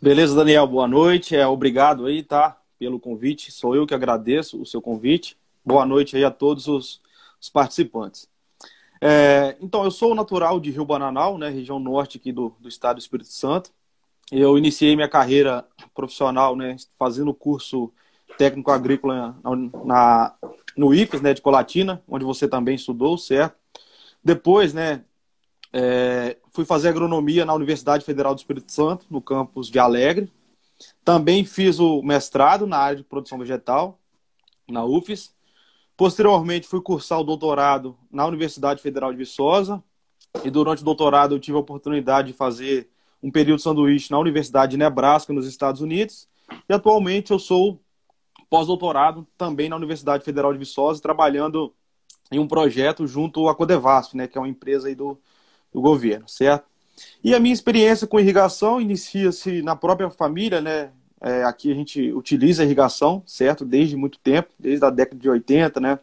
Beleza, Daniel, boa noite. É, obrigado aí, tá? Pelo convite. Sou eu que agradeço o seu convite. Boa noite aí a todos os, os participantes. É, então, eu sou natural de Rio Bananal, né, região norte aqui do, do estado do Espírito Santo. Eu iniciei minha carreira profissional né, fazendo curso técnico agrícola na, na, no IFES, né, de Colatina, onde você também estudou, certo? Depois, né, é, fui fazer agronomia na Universidade Federal do Espírito Santo, no campus de Alegre. Também fiz o mestrado na área de produção vegetal, na UFES. Posteriormente, fui cursar o doutorado na Universidade Federal de Viçosa. E durante o doutorado, eu tive a oportunidade de fazer um período sanduíche na Universidade de Nebraska, nos Estados Unidos. E atualmente, eu sou pós-doutorado também na Universidade Federal de Viçosa, trabalhando em um projeto junto à Codevasf, né, que é uma empresa aí do, do governo, certo? E a minha experiência com irrigação inicia-se na própria família, né? É, aqui a gente utiliza a irrigação, certo? Desde muito tempo, desde a década de 80, né?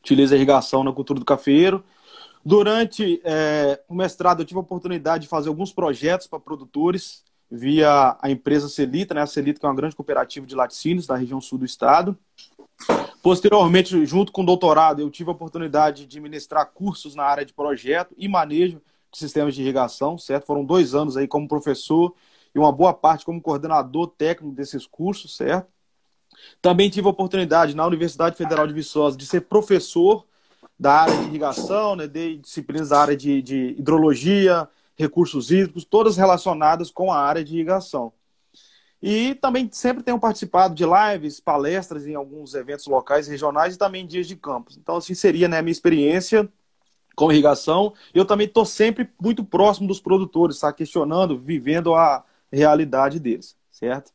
Utiliza a irrigação na cultura do cafeiro. Durante é, o mestrado, eu tive a oportunidade de fazer alguns projetos para produtores via a empresa Celita, né? A Celita que é uma grande cooperativa de laticínios da região sul do estado. Posteriormente, junto com o doutorado, eu tive a oportunidade de ministrar cursos na área de projeto e manejo de sistemas de irrigação, certo? Foram dois anos aí como professor e uma boa parte como coordenador técnico desses cursos, certo? Também tive a oportunidade na Universidade Federal de Viçosa de ser professor da área de irrigação, né? disciplinas da área de, de hidrologia, recursos hídricos, todas relacionadas com a área de irrigação. E também sempre tenho participado de lives, palestras em alguns eventos locais, regionais e também dias de campos. Então, assim seria né, a minha experiência com irrigação. Eu também estou sempre muito próximo dos produtores, tá? questionando, vivendo a realidade deles, certo?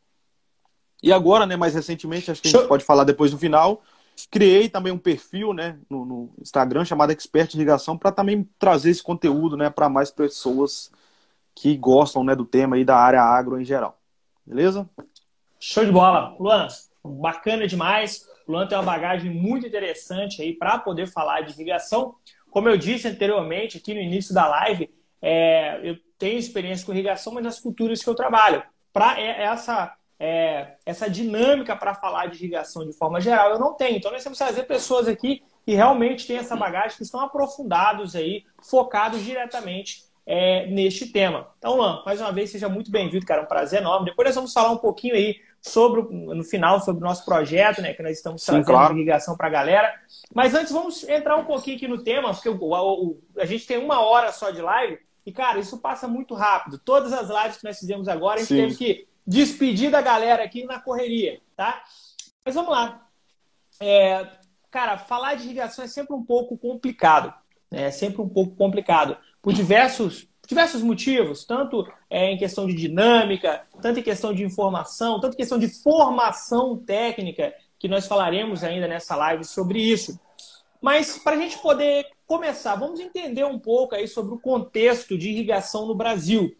E agora, né, mais recentemente, acho que a gente pode falar depois no final, criei também um perfil né, no, no Instagram chamado Expert Irrigação para também trazer esse conteúdo né, para mais pessoas que gostam né, do tema e da área agro em geral. Beleza? Show de bola. Luan, bacana demais. O Luan tem uma bagagem muito interessante aí para poder falar de irrigação. Como eu disse anteriormente, aqui no início da live, é, eu tenho experiência com irrigação, mas nas culturas que eu trabalho. Para é, é essa, é, essa dinâmica para falar de irrigação de forma geral, eu não tenho. Então, nós temos que trazer pessoas aqui que realmente têm essa bagagem, que estão aprofundados aí, focados diretamente é, neste tema. Então, Luan, mais uma vez, seja muito bem-vindo, cara. É um prazer enorme. Depois nós vamos falar um pouquinho aí sobre, no final, sobre o nosso projeto, né? Que nós estamos trazendo claro. ligação para a galera. Mas antes, vamos entrar um pouquinho aqui no tema, porque o, o, a gente tem uma hora só de live. E, cara, isso passa muito rápido. Todas as lives que nós fizemos agora, a gente Sim. teve que despedir da galera aqui na correria, tá? Mas vamos lá. É, cara, falar de irrigação é sempre um pouco complicado. Né? É sempre um pouco complicado por diversos, diversos motivos, tanto é, em questão de dinâmica, tanto em questão de informação, tanto em questão de formação técnica, que nós falaremos ainda nessa live sobre isso. Mas para a gente poder começar, vamos entender um pouco aí sobre o contexto de irrigação no Brasil.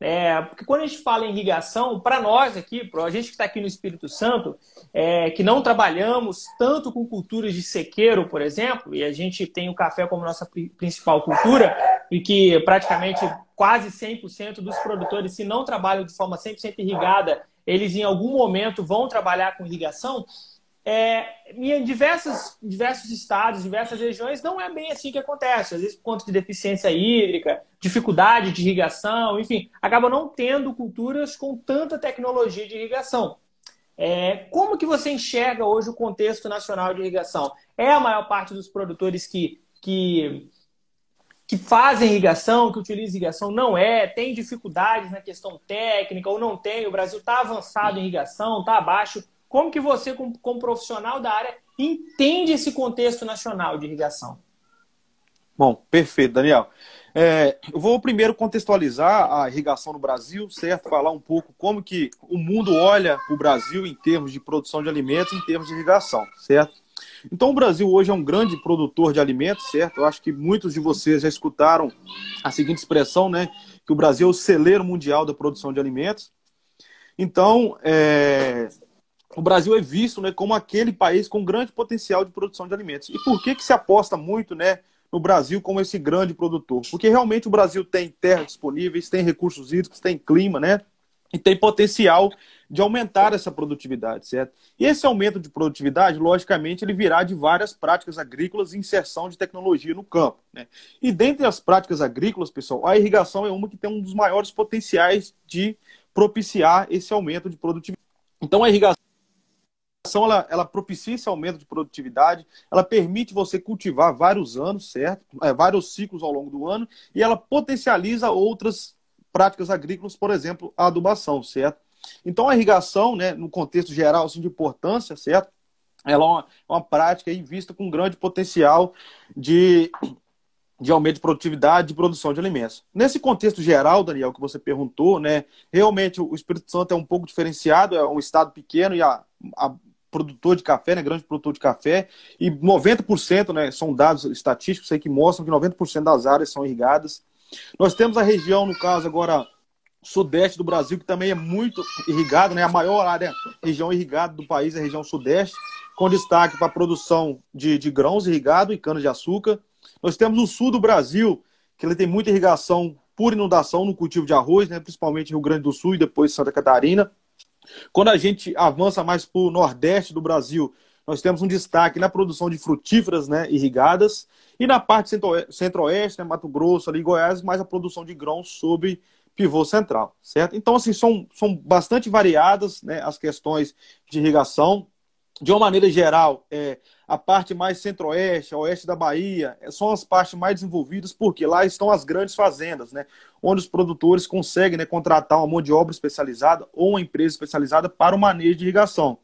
É, porque quando a gente fala em irrigação, para nós aqui, para a gente que está aqui no Espírito Santo, é, que não trabalhamos tanto com culturas de sequeiro, por exemplo, e a gente tem o café como nossa principal cultura, e que praticamente quase 100% dos produtores, se não trabalham de forma 100% irrigada, eles em algum momento vão trabalhar com irrigação é, em diversos estados, diversas regiões, não é bem assim que acontece. Às vezes, por conta de deficiência hídrica, dificuldade de irrigação, enfim, acaba não tendo culturas com tanta tecnologia de irrigação. É, como que você enxerga hoje o contexto nacional de irrigação? É a maior parte dos produtores que, que, que fazem irrigação, que utilizam irrigação? Não é? Tem dificuldades na questão técnica ou não tem? O Brasil está avançado em irrigação, está abaixo como que você, como, como profissional da área, entende esse contexto nacional de irrigação? Bom, perfeito, Daniel. É, eu vou primeiro contextualizar a irrigação no Brasil, certo? Falar um pouco como que o mundo olha o Brasil em termos de produção de alimentos, em termos de irrigação, certo? Então o Brasil hoje é um grande produtor de alimentos, certo? Eu acho que muitos de vocês já escutaram a seguinte expressão, né? Que o Brasil é o celeiro mundial da produção de alimentos. Então, é, o Brasil é visto né, como aquele país com grande potencial de produção de alimentos. E por que, que se aposta muito né, no Brasil como esse grande produtor? Porque realmente o Brasil tem terra disponíveis, tem recursos hídricos, tem clima, né? E tem potencial de aumentar essa produtividade, certo? E esse aumento de produtividade, logicamente, ele virá de várias práticas agrícolas e inserção de tecnologia no campo. Né? E dentre as práticas agrícolas, pessoal, a irrigação é uma que tem um dos maiores potenciais de propiciar esse aumento de produtividade. Então, a irrigação ação ela, ela propicia esse aumento de produtividade, ela permite você cultivar vários anos, certo? É, vários ciclos ao longo do ano, e ela potencializa outras práticas agrícolas, por exemplo, a adubação, certo? Então a irrigação, né, no contexto geral assim, de importância, certo? Ela é uma, é uma prática aí vista com grande potencial de, de aumento de produtividade de produção de alimentos. Nesse contexto geral, Daniel, que você perguntou, né, realmente o Espírito Santo é um pouco diferenciado, é um estado pequeno e a, a produtor de café, né, grande produtor de café, e 90%, né, são dados estatísticos aí que mostram que 90% das áreas são irrigadas. Nós temos a região, no caso agora, sudeste do Brasil, que também é muito irrigada, né, a maior área, região irrigada do país é a região sudeste, com destaque para a produção de, de grãos irrigado e cana-de-açúcar. Nós temos o sul do Brasil, que ele tem muita irrigação por inundação no cultivo de arroz, né, principalmente Rio Grande do Sul e depois Santa Catarina. Quando a gente avança mais para o nordeste do Brasil, nós temos um destaque na produção de frutíferas né, irrigadas e na parte centro-oeste, né, Mato Grosso, ali, Goiás, mais a produção de grãos sob pivô central, certo? Então, assim, são, são bastante variadas né, as questões de irrigação de uma maneira geral, é, a parte mais centro-oeste, oeste da Bahia, é, são as partes mais desenvolvidas, porque lá estão as grandes fazendas, né? Onde os produtores conseguem né, contratar uma mão de obra especializada ou uma empresa especializada para o manejo de irrigação.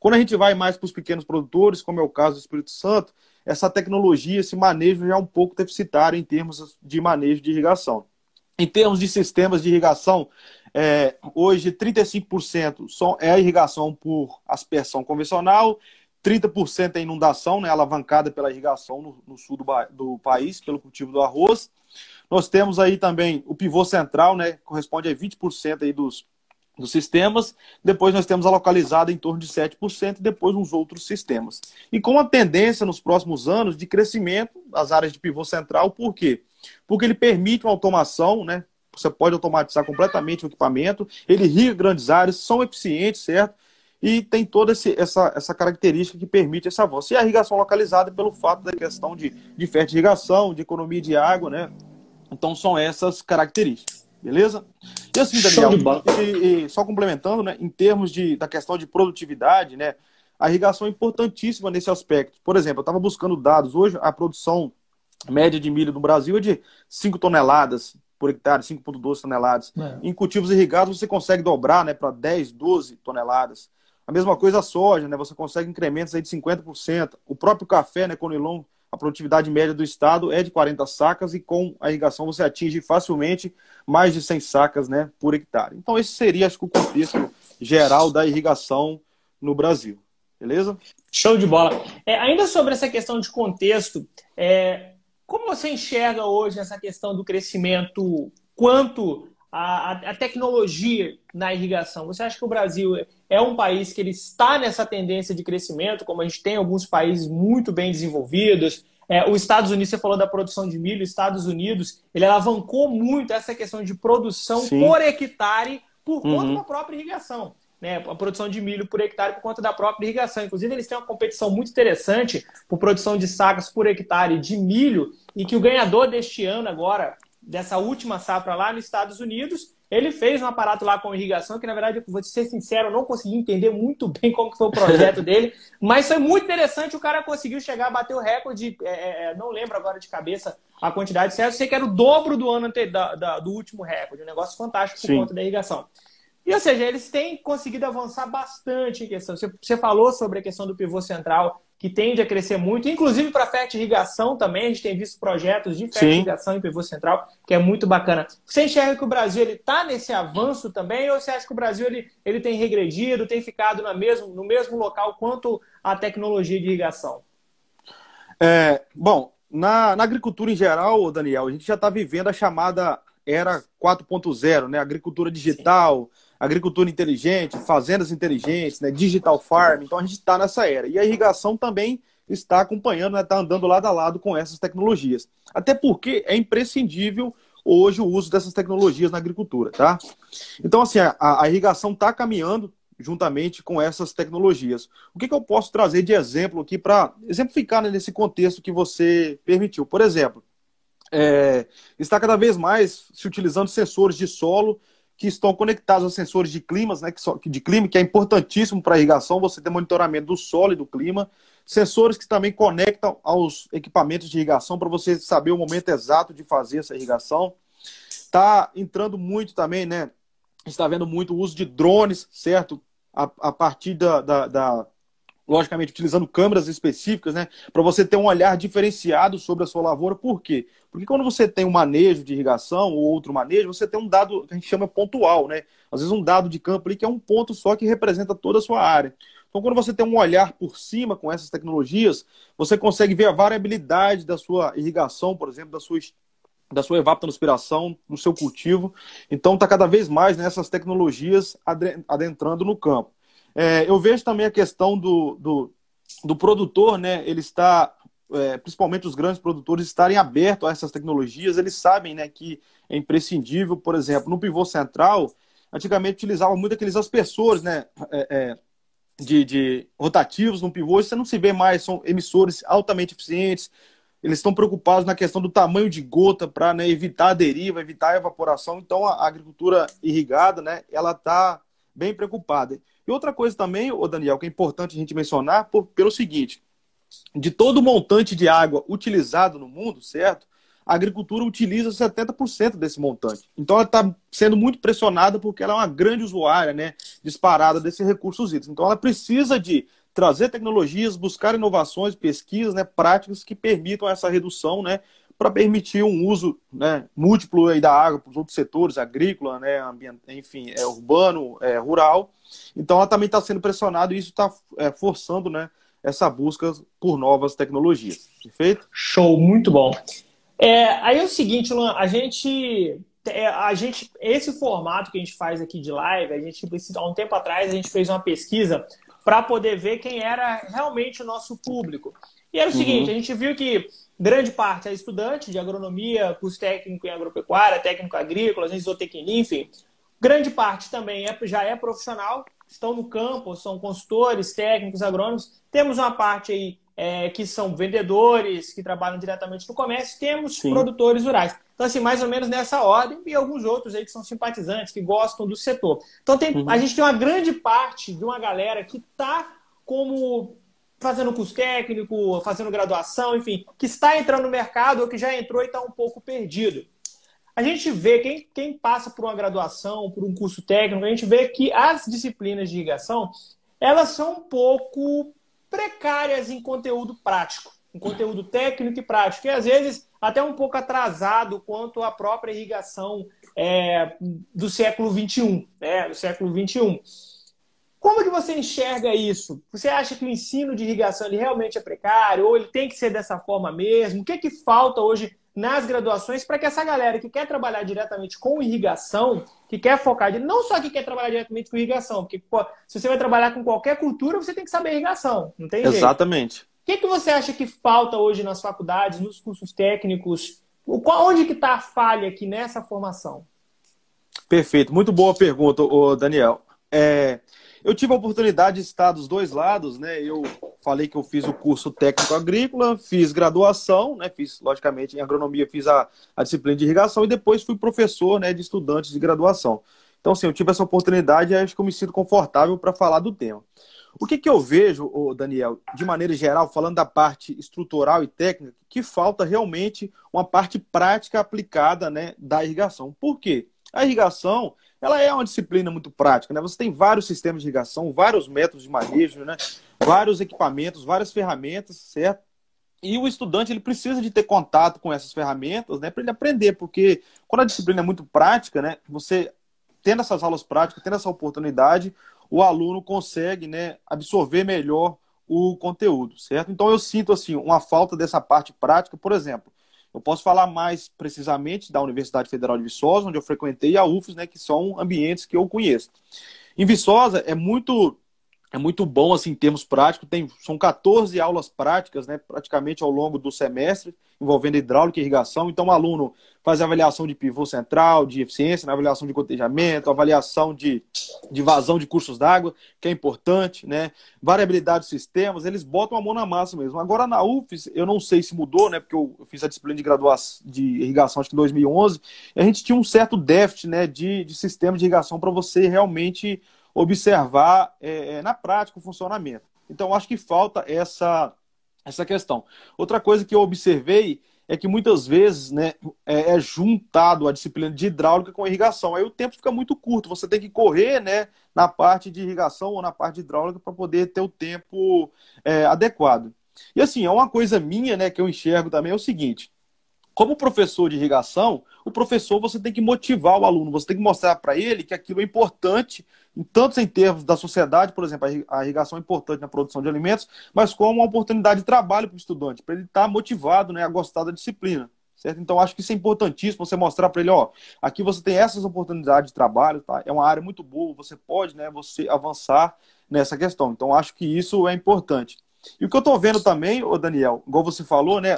Quando a gente vai mais para os pequenos produtores, como é o caso do Espírito Santo, essa tecnologia, esse manejo já é um pouco deficitário em termos de manejo de irrigação. Em termos de sistemas de irrigação, é, hoje, 35% só é irrigação por aspersão convencional, 30% é inundação, né, alavancada pela irrigação no, no sul do, do, país, pelo cultivo do arroz. Nós temos aí também o pivô central, né, corresponde a 20% aí dos, dos sistemas. Depois nós temos a localizada em torno de 7% e depois uns outros sistemas. E com a tendência nos próximos anos de crescimento das áreas de pivô central, por quê? Porque ele permite uma automação, né, você pode automatizar completamente o equipamento, ele irriga grandes áreas, são eficientes, certo? E tem toda esse, essa, essa característica que permite esse avanço. E a irrigação localizada pelo fato da questão de, de irrigação, de economia de água, né? Então são essas características, beleza? E assim, Daniel, e, e, só complementando, né, em termos de, da questão de produtividade, né, a irrigação é importantíssima nesse aspecto. Por exemplo, eu estava buscando dados, hoje a produção média de milho no Brasil é de 5 toneladas por hectare, 5,12 toneladas. É. Em cultivos irrigados, você consegue dobrar né, para 10, 12 toneladas. A mesma coisa a soja, né, você consegue incrementos aí de 50%. O próprio café, né, Conilon, a produtividade média do estado é de 40 sacas e com a irrigação você atinge facilmente mais de 100 sacas né, por hectare. Então, esse seria, acho que, o contexto geral da irrigação no Brasil. Beleza? Show de bola. É, ainda sobre essa questão de contexto, é, como você enxerga hoje essa questão do crescimento quanto à, à tecnologia na irrigação? Você acha que o Brasil é, é um país que ele está nessa tendência de crescimento, como a gente tem alguns países muito bem desenvolvidos? É, os Estados Unidos, você falou da produção de milho, os Estados Unidos, ele alavancou muito essa questão de produção Sim. por hectare por uhum. conta da própria irrigação né, a produção de milho por hectare por conta da própria irrigação. Inclusive, eles têm uma competição muito interessante por produção de sacas por hectare de milho e que o ganhador deste ano agora, dessa última safra lá nos Estados Unidos, ele fez um aparato lá com irrigação, que na verdade, vou ser sincero, eu não consegui entender muito bem como foi o projeto dele, mas foi muito interessante, o cara conseguiu chegar a bater o recorde, é, é, é não lembro agora de cabeça a quantidade certa, sei que era o dobro do ano da, da, do último recorde, um negócio fantástico por Sim. conta da irrigação. E, ou seja, eles têm conseguido avançar bastante em questão. Você, você falou sobre a questão do pivô central, que tende a crescer muito, inclusive para FET irrigação também. A gente tem visto projetos de FET irrigação em pivô central, que é muito bacana. Você enxerga que o Brasil está nesse avanço também, ou você acha que o Brasil ele, ele tem regredido, tem ficado na mesmo, no mesmo local quanto a tecnologia de irrigação? É, bom, na, na agricultura em geral, Daniel, a gente já está vivendo a chamada era 4.0, né? Agricultura digital. Sim agricultura inteligente, fazendas inteligentes, né, digital farm. Então a gente está nessa era. E a irrigação também está acompanhando, está né, tá andando lado a lado com essas tecnologias. Até porque é imprescindível hoje o uso dessas tecnologias na agricultura, tá? Então, assim, a, a irrigação está caminhando juntamente com essas tecnologias. O que, que eu posso trazer de exemplo aqui para exemplificar né, nesse contexto que você permitiu? Por exemplo, é, está cada vez mais se utilizando sensores de solo que estão conectados aos sensores de climas, né, que so, de clima, que é importantíssimo para a irrigação, você ter monitoramento do solo e do clima, sensores que também conectam aos equipamentos de irrigação para você saber o momento exato de fazer essa irrigação. Está entrando muito também, né? Está vendo muito o uso de drones, certo? A, a partir da, da, da logicamente utilizando câmeras específicas, né, para você ter um olhar diferenciado sobre a sua lavoura. Por quê? Porque quando você tem um manejo de irrigação ou outro manejo, você tem um dado que a gente chama pontual, né? Às vezes um dado de campo ali que é um ponto só que representa toda a sua área. Então, quando você tem um olhar por cima com essas tecnologias, você consegue ver a variabilidade da sua irrigação, por exemplo, da sua da sua evapotranspiração, no seu cultivo. Então, está cada vez mais nessas né, tecnologias adentrando no campo. É, eu vejo também a questão do, do, do produtor, né? Ele está, é, principalmente os grandes produtores, estarem abertos a essas tecnologias. Eles sabem né, que é imprescindível, por exemplo, no pivô central, antigamente utilizavam muito aqueles aspersores, né? É, é de, de, rotativos no pivô, você não se vê mais, são emissores altamente eficientes, eles estão preocupados na questão do tamanho de gota para né, evitar a deriva, evitar a evaporação. Então, a agricultura irrigada, né, ela está bem preocupada. E outra coisa também, o Daniel, que é importante a gente mencionar por, pelo seguinte: de todo o montante de água utilizado no mundo, certo? A agricultura utiliza 70% desse montante. Então ela está sendo muito pressionada porque ela é uma grande usuária, né? Disparada desses recursos hídricos. Então ela precisa de trazer tecnologias, buscar inovações, pesquisas, né, práticas que permitam essa redução, né, para permitir um uso né, múltiplo da água para os outros setores, agrícola, né, ambiente, enfim, é, urbano, é, rural, então ela também está sendo pressionada e isso está é, forçando né, essa busca por novas tecnologias. Perfeito? Show, muito bom. É, aí é o seguinte, Luan, a gente. É, a gente, esse formato que a gente faz aqui de live, a gente há um tempo atrás a gente fez uma pesquisa para poder ver quem era realmente o nosso público. E era o uhum. seguinte, a gente viu que grande parte é estudante de agronomia, curso técnico em agropecuária, técnico agrícola, zootecnia, enfim, Grande parte também é, já é profissional, estão no campo, são consultores, técnicos, agrônomos. Temos uma parte aí é, que são vendedores, que trabalham diretamente no comércio, temos Sim. produtores rurais. Então, assim, mais ou menos nessa ordem, e alguns outros aí que são simpatizantes, que gostam do setor. Então, tem, uhum. a gente tem uma grande parte de uma galera que está como fazendo curso técnico, fazendo graduação, enfim, que está entrando no mercado ou que já entrou e está um pouco perdido a gente vê, quem, quem passa por uma graduação, por um curso técnico, a gente vê que as disciplinas de irrigação, elas são um pouco precárias em conteúdo prático, em conteúdo técnico e prático, e às vezes até um pouco atrasado quanto à própria irrigação é, do século XXI, né, do século XXI. Como que você enxerga isso? Você acha que o ensino de irrigação ele realmente é precário ou ele tem que ser dessa forma mesmo? O que, é que falta hoje nas graduações para que essa galera que quer trabalhar diretamente com irrigação, que quer focar, não só que quer trabalhar diretamente com irrigação, porque pô, se você vai trabalhar com qualquer cultura, você tem que saber irrigação, não tem Exatamente. Jeito. O que, que você acha que falta hoje nas faculdades, nos cursos técnicos? Onde que está a falha aqui nessa formação? Perfeito, muito boa pergunta, Daniel. É, eu tive a oportunidade de estar dos dois lados, né? Eu falei que eu fiz o curso técnico agrícola, fiz graduação, né? Fiz, logicamente, em agronomia, fiz a, a disciplina de irrigação e depois fui professor né, de estudantes de graduação. Então, sim, eu tive essa oportunidade e acho que eu me sinto confortável para falar do tema. O que, que eu vejo, Daniel, de maneira geral, falando da parte estrutural e técnica, que falta realmente uma parte prática aplicada né, da irrigação. Por quê? A irrigação ela é uma disciplina muito prática, né? Você tem vários sistemas de irrigação, vários métodos de manejo, né? Vários equipamentos, várias ferramentas, certo? E o estudante ele precisa de ter contato com essas ferramentas, né, para ele aprender, porque quando a disciplina é muito prática, né, você tendo essas aulas práticas, tendo essa oportunidade, o aluno consegue, né, absorver melhor o conteúdo, certo? Então eu sinto assim uma falta dessa parte prática, por exemplo, eu posso falar mais precisamente da Universidade Federal de Viçosa, onde eu frequentei, e a UFES, né, que são ambientes que eu conheço. Em Viçosa é muito é muito bom assim, em termos práticos. Tem, são 14 aulas práticas, né, praticamente ao longo do semestre, envolvendo hidráulica e irrigação. Então, o aluno faz avaliação de pivô central, de eficiência, né, avaliação de cotejamento, avaliação de, de vazão de cursos d'água, que é importante, né? Variabilidade de sistemas, eles botam a mão na massa mesmo. Agora, na UFES, eu não sei se mudou, né? Porque eu fiz a disciplina de graduação de irrigação, acho que em 2011, a gente tinha um certo déficit, né? De, de sistema de irrigação para você realmente observar é, é, na prática o funcionamento. Então, acho que falta essa, essa questão. Outra coisa que eu observei é que muitas vezes né, é, é, juntado a disciplina de hidráulica com a irrigação. Aí o tempo fica muito curto, você tem que correr né, na parte de irrigação ou na parte de hidráulica para poder ter o tempo é, adequado. E assim, é uma coisa minha né, que eu enxergo também é o seguinte. Como professor de irrigação, o professor você tem que motivar o aluno, você tem que mostrar para ele que aquilo é importante tanto em termos da sociedade, por exemplo, a irrigação é importante na produção de alimentos, mas como uma oportunidade de trabalho para o estudante, para ele estar tá motivado né, a gostar da disciplina. Certo? Então, acho que isso é importantíssimo, você mostrar para ele, ó, aqui você tem essas oportunidades de trabalho, tá? É uma área muito boa, você pode, né, você avançar nessa questão. Então, acho que isso é importante. E o que eu estou vendo também, o Daniel, igual você falou, né,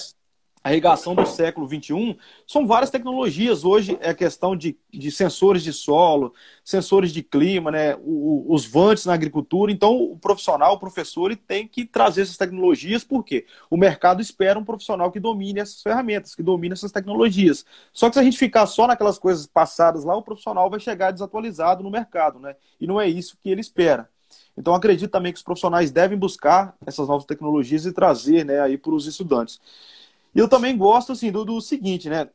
a irrigação do século XXI, são várias tecnologias. Hoje é questão de, de sensores de solo, sensores de clima, né? O, o, os vantes na agricultura. Então, o profissional, o professor, ele tem que trazer essas tecnologias, porque o mercado espera um profissional que domine essas ferramentas, que domine essas tecnologias. Só que se a gente ficar só naquelas coisas passadas lá, o profissional vai chegar desatualizado no mercado, né? E não é isso que ele espera. Então, acredito também que os profissionais devem buscar essas novas tecnologias e trazer né, para os estudantes. E eu também gosto assim, do, do seguinte, né?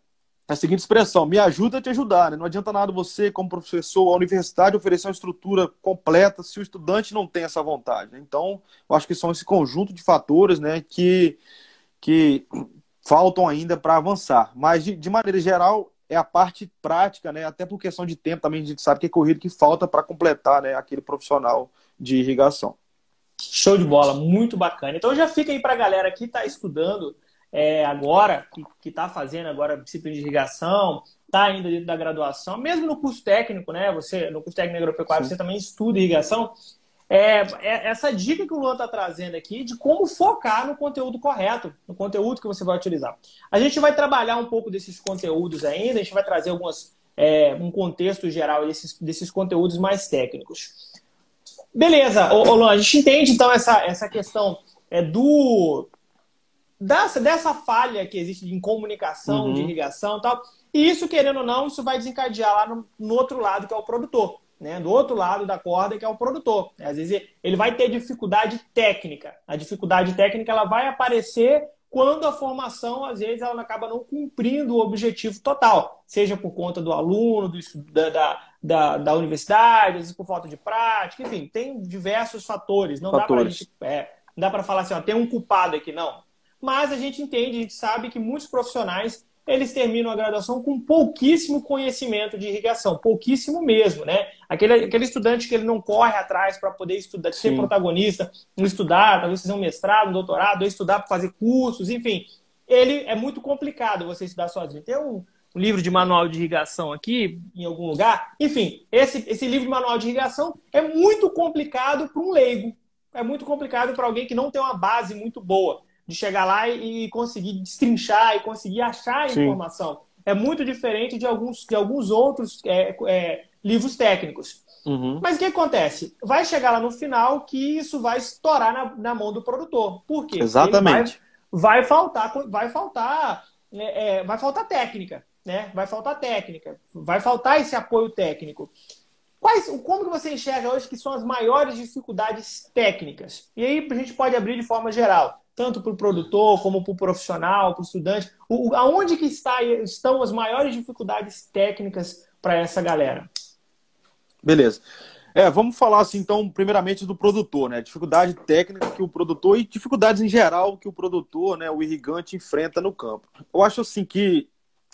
a seguinte expressão: me ajuda a te ajudar. Né? Não adianta nada você, como professor, a universidade oferecer uma estrutura completa se o estudante não tem essa vontade. Né? Então, eu acho que são esse conjunto de fatores né, que, que faltam ainda para avançar. Mas, de, de, maneira geral, é a parte prática, né? até por questão de tempo também, a gente sabe que é corrido que falta para completar né, aquele profissional de irrigação. Show de bola, muito bacana. Então já fica aí para a galera que está estudando é, agora, que está fazendo agora disciplina de irrigação, está ainda dentro da graduação, mesmo no curso técnico, né? Você, no curso técnico agropecuário, Sim. você também estuda irrigação. É, é, essa dica que o Luan está trazendo aqui de como focar no conteúdo correto, no conteúdo que você vai utilizar. A gente vai trabalhar um pouco desses conteúdos ainda, a gente vai trazer algumas, é, um contexto geral desses, desses conteúdos mais técnicos. Beleza, ô, ô Luan, a gente entende então essa, essa questão é, do, dessa, dessa falha que existe de comunicação, uhum. de irrigação e tal. E isso, querendo ou não, isso vai desencadear lá no, no outro lado, que é o produtor. Né? Do outro lado da corda, que é o produtor. Às vezes ele vai ter dificuldade técnica. A dificuldade técnica ela vai aparecer quando a formação, às vezes, ela acaba não cumprindo o objetivo total, seja por conta do aluno, do, da, da, da, universidade, às vezes por falta de prática, enfim, tem diversos fatores. Não fatores. É, dá para é, falar assim, ó, tem um culpado aqui, não mas a gente entende, a gente sabe que muitos profissionais eles terminam a graduação com pouquíssimo conhecimento de irrigação, pouquíssimo mesmo, né? Aquele, aquele estudante que ele não corre atrás para poder estudar, Sim. ser protagonista, estudar, talvez fazer um mestrado, um doutorado, ou estudar para fazer cursos, enfim. Ele é muito complicado você estudar sozinho. Tem um, um, livro de manual de irrigação aqui, em algum lugar. Enfim, esse, esse livro de manual de irrigação é muito complicado para um leigo. É muito complicado para alguém que não tem uma base muito boa de chegar lá e, conseguir destrinchar e conseguir achar a Sim. informação. É muito diferente de alguns, de alguns outros é, é, livros técnicos. Uhum. Mas o que acontece? Vai chegar lá no final que isso vai estourar na, na mão do produtor. Por quê? Exatamente. Vai, vai, faltar, vai faltar, né, é, vai faltar técnica, né? Vai faltar técnica, vai faltar esse apoio técnico. Quais, como que você enxerga hoje que são as maiores dificuldades técnicas? E aí a gente pode abrir de forma geral tanto para o produtor como para o profissional, para o estudante? aonde que está, estão as maiores dificuldades técnicas para essa galera? Beleza. É, vamos falar assim, então, primeiramente do produtor, né? Dificuldade técnica que o produtor e dificuldades em geral que o produtor, né, o irrigante enfrenta no campo. Eu acho assim que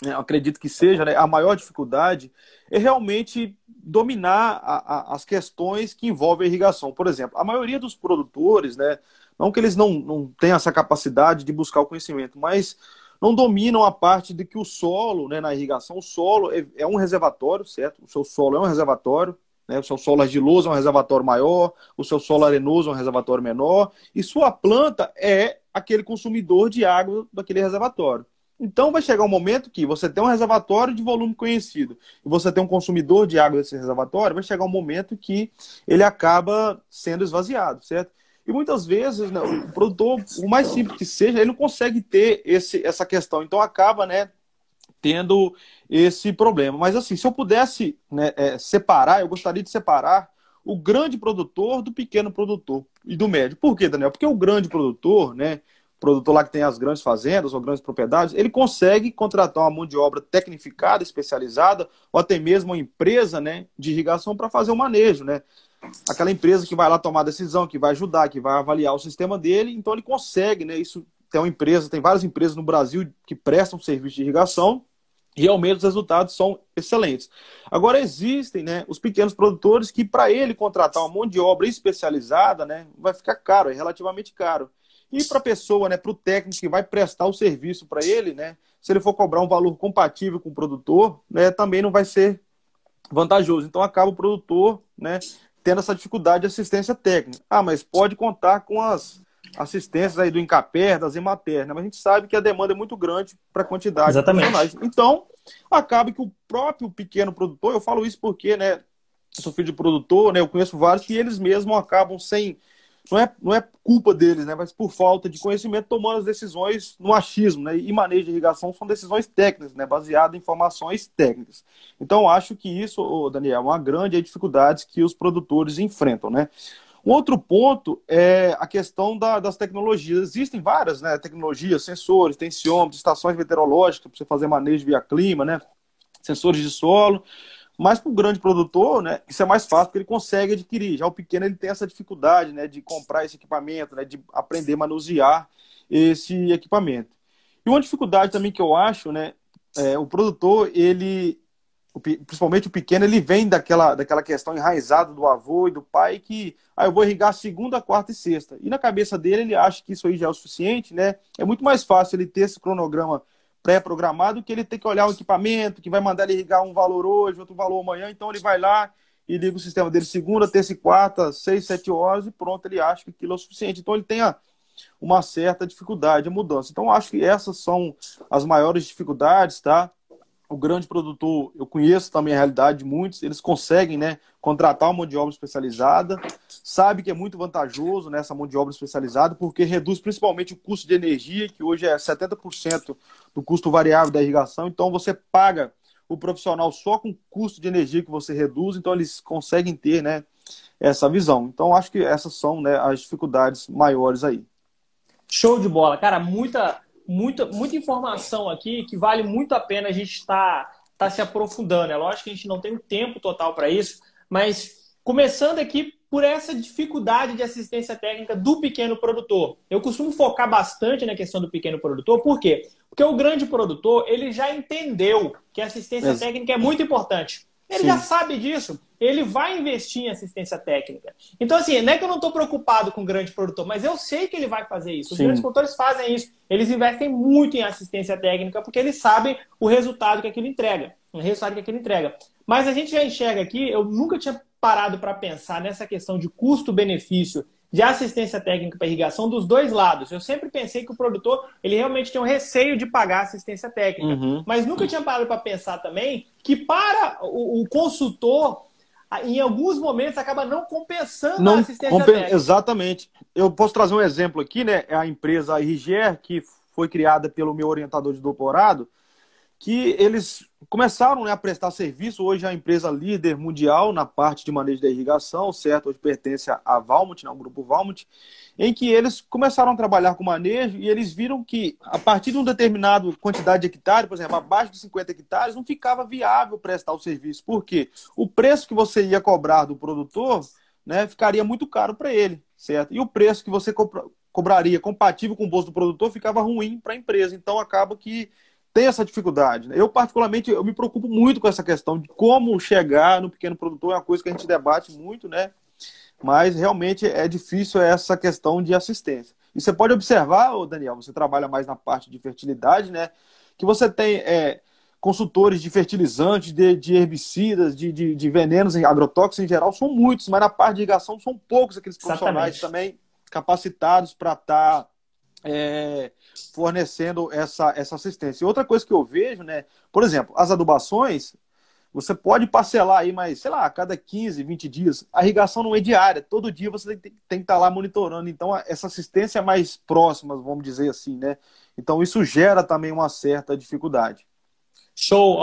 acredito que seja né, a maior dificuldade, é realmente dominar a, a, as questões que envolvem a irrigação. Por exemplo, a maioria dos produtores, né, não que eles não, não tenham essa capacidade de buscar o conhecimento, mas não dominam a parte de que o solo, né, na irrigação, o solo é, é um reservatório, certo? O seu solo é um reservatório, né? o seu solo argiloso é um reservatório maior, o seu solo arenoso é um reservatório menor, e sua planta é aquele consumidor de água daquele reservatório. Então vai chegar um momento que você tem um reservatório de volume conhecido e você tem um consumidor de água desse reservatório, vai chegar um momento que ele acaba sendo esvaziado, certo? E muitas vezes né, o produtor, o mais simples que seja, ele não consegue ter esse, essa questão. Então acaba, né, tendo esse problema. Mas assim, se eu pudesse né, é, separar, eu gostaria de separar o grande produtor do pequeno produtor e do médio. Por quê, Daniel? Porque o grande produtor, né, produtor lá que tem as grandes fazendas ou grandes propriedades, ele consegue contratar uma mão de obra tecnificada, especializada, ou até mesmo uma empresa né, de irrigação para fazer o manejo, né? Aquela empresa que vai lá tomar decisão, que vai ajudar, que vai avaliar o sistema dele, então ele consegue, né? Isso tem uma empresa, tem várias empresas no Brasil que prestam serviço de irrigação, e ao menos os resultados são excelentes. Agora existem né, os pequenos produtores que, para ele contratar uma mão de obra especializada, né, vai ficar caro, é relativamente caro. E para a pessoa, né, para o técnico que vai prestar o serviço para ele, né, se ele for cobrar um valor compatível com o produtor, né, também não vai ser vantajoso. Então acaba o produtor né, tendo essa dificuldade de assistência técnica. Ah, mas pode contar com as assistências aí do Incaper, das Emater, né? mas a gente sabe que a demanda é muito grande para a quantidade Exatamente. de profissionais. Então, acaba que o próprio pequeno produtor, eu falo isso porque né, eu sou filho de produtor, né, eu conheço vários que eles mesmos acabam sem não é, não é culpa deles, né? Mas por falta de conhecimento, tomando as decisões no achismo, né? E manejo de irrigação são decisões técnicas, né? baseadas em informações técnicas. Então, acho que isso, Daniel, é uma grande dificuldade que os produtores enfrentam, né? Um outro ponto é a questão da, das tecnologias. Existem várias né, tecnologias, sensores, tensiômetros, estações meteorológicas para você fazer manejo via clima, né? Sensores de solo. Mas para o grande produtor, né, isso é mais fácil, porque ele consegue adquirir. Já o pequeno ele tem essa dificuldade né, de comprar esse equipamento, né, de aprender a manusear esse equipamento. E uma dificuldade também que eu acho, né, é, o produtor, ele, principalmente o pequeno, ele vem daquela, daquela questão enraizada do avô e do pai que ah, eu vou irrigar segunda, quarta e sexta. E na cabeça dele, ele acha que isso aí já é o suficiente, né? É muito mais fácil ele ter esse cronograma pré-programado que ele tem que olhar o equipamento, que vai mandar ele ligar um valor hoje, outro valor amanhã. Então ele vai lá e liga o sistema dele segunda, terça e quarta, seis, sete horas e pronto, ele acha que aquilo é o suficiente. Então ele tem a, uma certa dificuldade, a mudança. Então acho que essas são as maiores dificuldades, tá? o grande produtor, eu conheço também a realidade de muitos, eles conseguem né, contratar uma mão de obra especializada, sabe que é muito vantajoso né, essa mão de obra especializada, porque reduz principalmente o custo de energia, que hoje é 70% do custo variável da irrigação, então você paga o profissional só com o custo de energia que você reduz, então eles conseguem ter né, essa visão. Então acho que essas são né, as dificuldades maiores aí. Show de bola, cara, muita muita, muita informação aqui que vale muito a pena a gente estar tá, tá se aprofundando. É lógico que a gente não tem o tempo total para isso, mas começando aqui por essa dificuldade de assistência técnica do pequeno produtor. Eu costumo focar bastante na questão do pequeno produtor, por quê? Porque o grande produtor, ele já entendeu que a assistência Mas... técnica é muito importante. Ele Sim. já sabe disso. Ele vai investir em assistência técnica. Então, assim, não é que eu não estou preocupado com o grande produtor, mas eu sei que ele vai fazer isso. Os Sim. grandes produtores fazem isso. Eles investem muito em assistência técnica porque eles sabem o resultado que aquilo entrega. O resultado que aquilo entrega. Mas a gente já enxerga aqui, eu nunca tinha parado para pensar nessa questão de custo-benefício de assistência técnica para irrigação dos dois lados. Eu sempre pensei que o produtor ele realmente tinha um receio de pagar assistência técnica, uhum. mas nunca tinha parado para pensar também que para o, o, consultor em alguns momentos acaba não compensando não a assistência compen... técnica. Exatamente. Eu posso trazer um exemplo aqui, né? É a empresa RGR que foi criada pelo meu orientador de doutorado, que eles começaram né, a prestar serviço. Hoje é a empresa líder mundial na parte de manejo da irrigação, certo? Hoje pertence à Valmont, né, o grupo Valmont, em que eles começaram a trabalhar com manejo e eles viram que a partir de uma determinada quantidade de hectares, por exemplo, abaixo de 50 hectares, não ficava viável prestar o serviço. Por quê? O preço que você ia cobrar do produtor né, ficaria muito caro para ele, certo? E o preço que você cobraria compatível com o bolso do produtor ficava ruim para a empresa. Então acaba que tem essa dificuldade. Né? Eu, particularmente, eu me preocupo muito com essa questão de como chegar no pequeno produtor, é uma coisa que a gente debate muito, né? Mas realmente é difícil essa questão de assistência. E você pode observar, Daniel, você trabalha mais na parte de fertilidade, né? Que você tem é, consultores de fertilizantes, de, de herbicidas, de, de, de, venenos, agrotóxicos em geral, são muitos, mas na parte de irrigação são poucos aqueles profissionais Exatamente. também capacitados para estar. Tá é, fornecendo essa, essa assistência. E outra coisa que eu vejo, né? Por exemplo, as adubações, você pode parcelar aí, mas, sei lá, a cada 15, 20 dias. A irrigação não é diária, todo dia você tem, tem que estar tá lá monitorando. Então, essa assistência é mais próxima, vamos dizer assim, né? Então, isso gera também uma certa dificuldade. Show!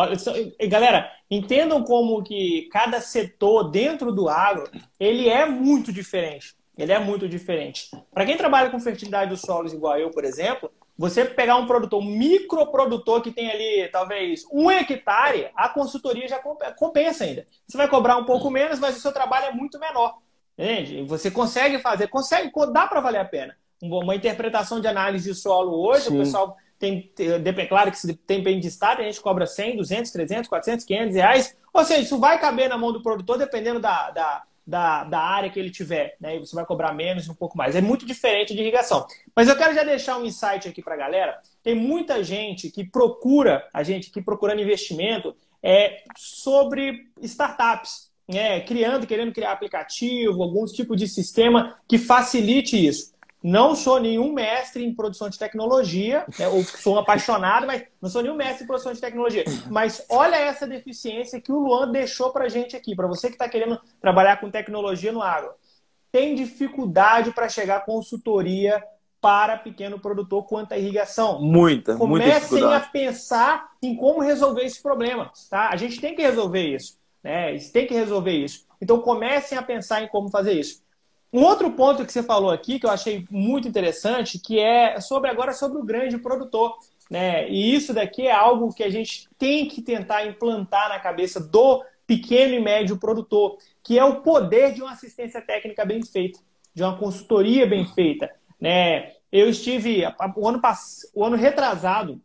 Galera, entendam como que cada setor dentro do agro, ele é muito diferente. Ele é muito diferente. Para quem trabalha com fertilidade dos solos igual eu, por exemplo, você pegar um produtor, um microprodutor que tem ali talvez um hectare, a consultoria já compensa ainda. Você vai cobrar um pouco menos, mas o seu trabalho é muito menor. Entende? Você consegue fazer, consegue, dá para valer a pena. Uma interpretação de análise de solo hoje, Sim. o pessoal tem, é claro que se tem bem de estado, a gente cobra 100, 200, 300, 400, 500 reais. Ou seja, isso vai caber na mão do produtor dependendo da, da, da, da área que ele tiver, né? E você vai cobrar menos e um pouco mais. É muito diferente de irrigação. Mas eu quero já deixar um insight aqui para a galera. Tem muita gente que procura, a gente que procurando investimento, é sobre startups, né? Criando, querendo criar aplicativo, algum tipo de sistema que facilite isso. Não sou nenhum mestre em produção de tecnologia, né? ou sou um apaixonado, mas não sou nenhum mestre em produção de tecnologia. Mas olha essa deficiência que o Luan deixou para gente aqui, para você que está querendo trabalhar com tecnologia no agro. Tem dificuldade para chegar consultoria para pequeno produtor quanto à irrigação. Muita, Comecem muita a pensar em como resolver esse problema. Tá? A gente tem que resolver isso. Né? Tem que resolver isso. Então comecem a pensar em como fazer isso. Um outro ponto que você falou aqui, que eu achei muito interessante, que é sobre agora sobre o grande produtor. Né? E isso daqui é algo que a gente tem que tentar implantar na cabeça do pequeno e médio produtor, que é o poder de uma assistência técnica bem feita, de uma consultoria bem feita. Né? Eu estive o ano, pass... o ano retrasado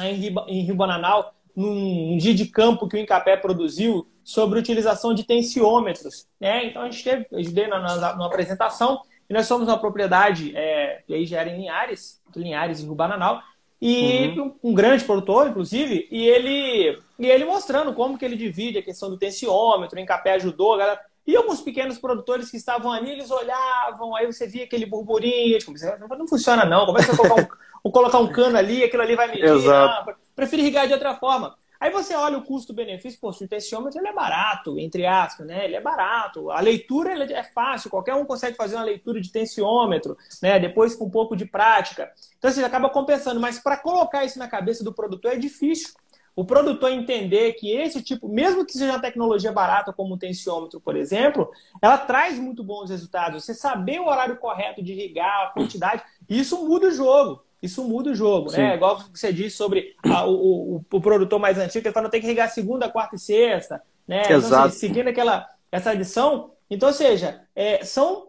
em Bananal, num dia de campo que o Incapé produziu, sobre utilização de tensiômetros. Né? Então, a gente teve, eu ajudei na, na, na apresentação, e nós somos uma propriedade, é, que aí gera em Linhares, Linhares em Rubananal, e uhum. um, um, grande produtor, inclusive, e ele, e ele mostrando como que ele divide a questão do tensiômetro, em Capé ajudou, galera. E alguns pequenos produtores que estavam ali, eles olhavam, aí você via aquele burburinho, tipo, não funciona não, começa a colocar um, colocar um cano ali, aquilo ali vai medir, Exato. Ah, prefiro irrigar de outra forma. Aí você olha o custo-benefício, pô, o tensiômetro ele é barato, entre aspas, né? Ele é barato. A leitura é fácil, qualquer um consegue fazer uma leitura de tensiômetro, né? Depois com um pouco de prática. Então, você assim, acaba compensando. Mas para colocar isso na cabeça do produtor é difícil. O produtor entender que esse tipo, mesmo que seja uma tecnologia barata, como o tensiômetro, por exemplo, ela traz muito bons resultados. Você saber o horário correto de irrigar, a quantidade, isso muda o jogo. Isso muda o jogo, né? Sim. né? Igual você disse sobre a, o, o, o, produtor mais antigo, ele fala, não tem que regar segunda, quarta e sexta, né? Exato. Então, assim, seguindo aquela, essa adição, então, ou seja, é, são,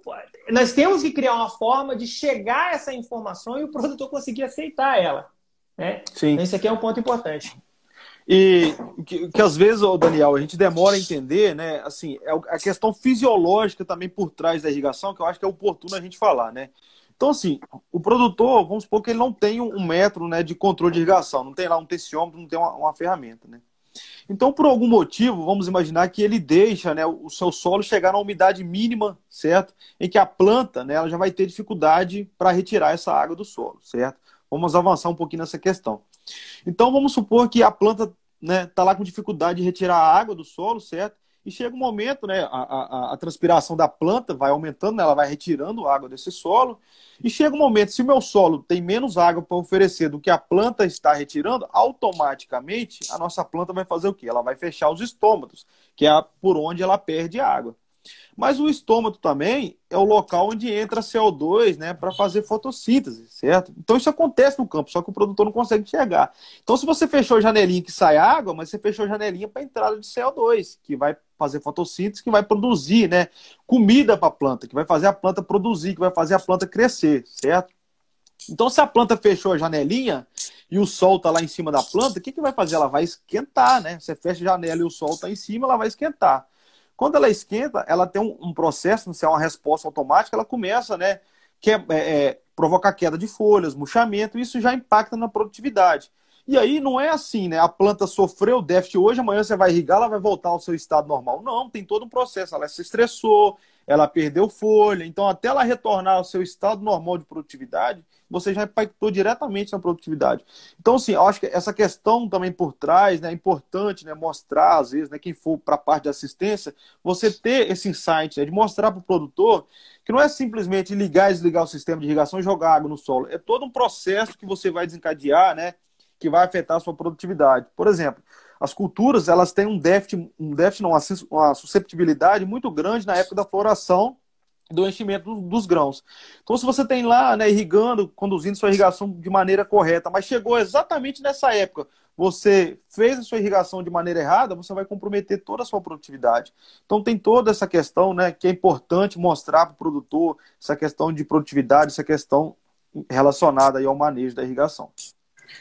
nós temos que criar uma forma de chegar a essa informação e o produtor conseguir aceitar ela. Né? Sim. Então, isso aqui é um ponto importante. E que, que às vezes, ô Daniel, a gente demora a entender, né? Assim, é a questão fisiológica também por trás da irrigação, que eu acho que é oportuno a gente falar, né? Então, assim, o produtor, vamos supor que ele não tem um método né, de controle de irrigação, não tem lá um tensiômetro, não tem uma, uma ferramenta, né? Então, por algum motivo, vamos imaginar que ele deixa né, o seu solo chegar na umidade mínima, certo? Em que a planta né, ela já vai ter dificuldade para retirar essa água do solo, certo? Vamos avançar um pouquinho nessa questão. Então, vamos supor que a planta está né, tá lá com dificuldade de retirar a água do solo, certo? E chega um momento, né, a, a, a transpiração da planta vai aumentando, né, ela vai retirando água desse solo. E chega um momento, se o meu solo tem menos água para oferecer do que a planta está retirando, automaticamente a nossa planta vai fazer o quê? Ela vai fechar os estômatos, que é por onde ela perde água. Mas o estômago também é o local onde entra CO2, né, para fazer fotossíntese, certo? Então isso acontece no campo, só que o produtor não consegue chegar. Então se você fechou a janelinha que sai água, mas você fechou a janelinha para entrada de CO2, que vai fazer fotossíntese, que vai produzir, né, comida para a planta, que vai fazer a planta produzir, que vai fazer a planta crescer, certo? Então se a planta fechou a janelinha, e o sol está lá em cima da planta, o que, que vai fazer? Ela vai esquentar, né? Você fecha a janela e o sol está em cima, ela vai esquentar. Quando ela esquenta, ela tem um, um processo, não sei, é uma resposta automática, ela começa, né? Que é, é, é provocar queda de folhas, murchamento, isso já impacta na produtividade. E aí não é assim, né? A planta sofreu déficit hoje, amanhã você vai irrigar, ela vai voltar ao seu estado normal. Não, tem todo um processo. Ela se estressou, ela perdeu folha. Então, até ela retornar ao seu estado normal de produtividade, você já impactou diretamente na produtividade. Então, assim, eu acho que essa questão também por trás né, é importante né, mostrar, às vezes, né, quem for para a parte de assistência, você ter esse insight, né, de mostrar para o produtor que não é simplesmente ligar e desligar o sistema de irrigação e jogar água no solo. É todo um processo que você vai desencadear, né, que vai afetar a sua produtividade. Por exemplo, as culturas elas têm um déficit, um déficit não, uma susceptibilidade muito grande na época da floração do enchimento dos grãos. Então, se você tem lá, né, irrigando, conduzindo sua irrigação de maneira correta, mas chegou exatamente nessa época, você fez a sua irrigação de maneira errada, você vai comprometer toda a sua produtividade. Então, tem toda essa questão, né, que é importante mostrar para o produtor, essa questão de produtividade, essa questão relacionada aí ao manejo da irrigação.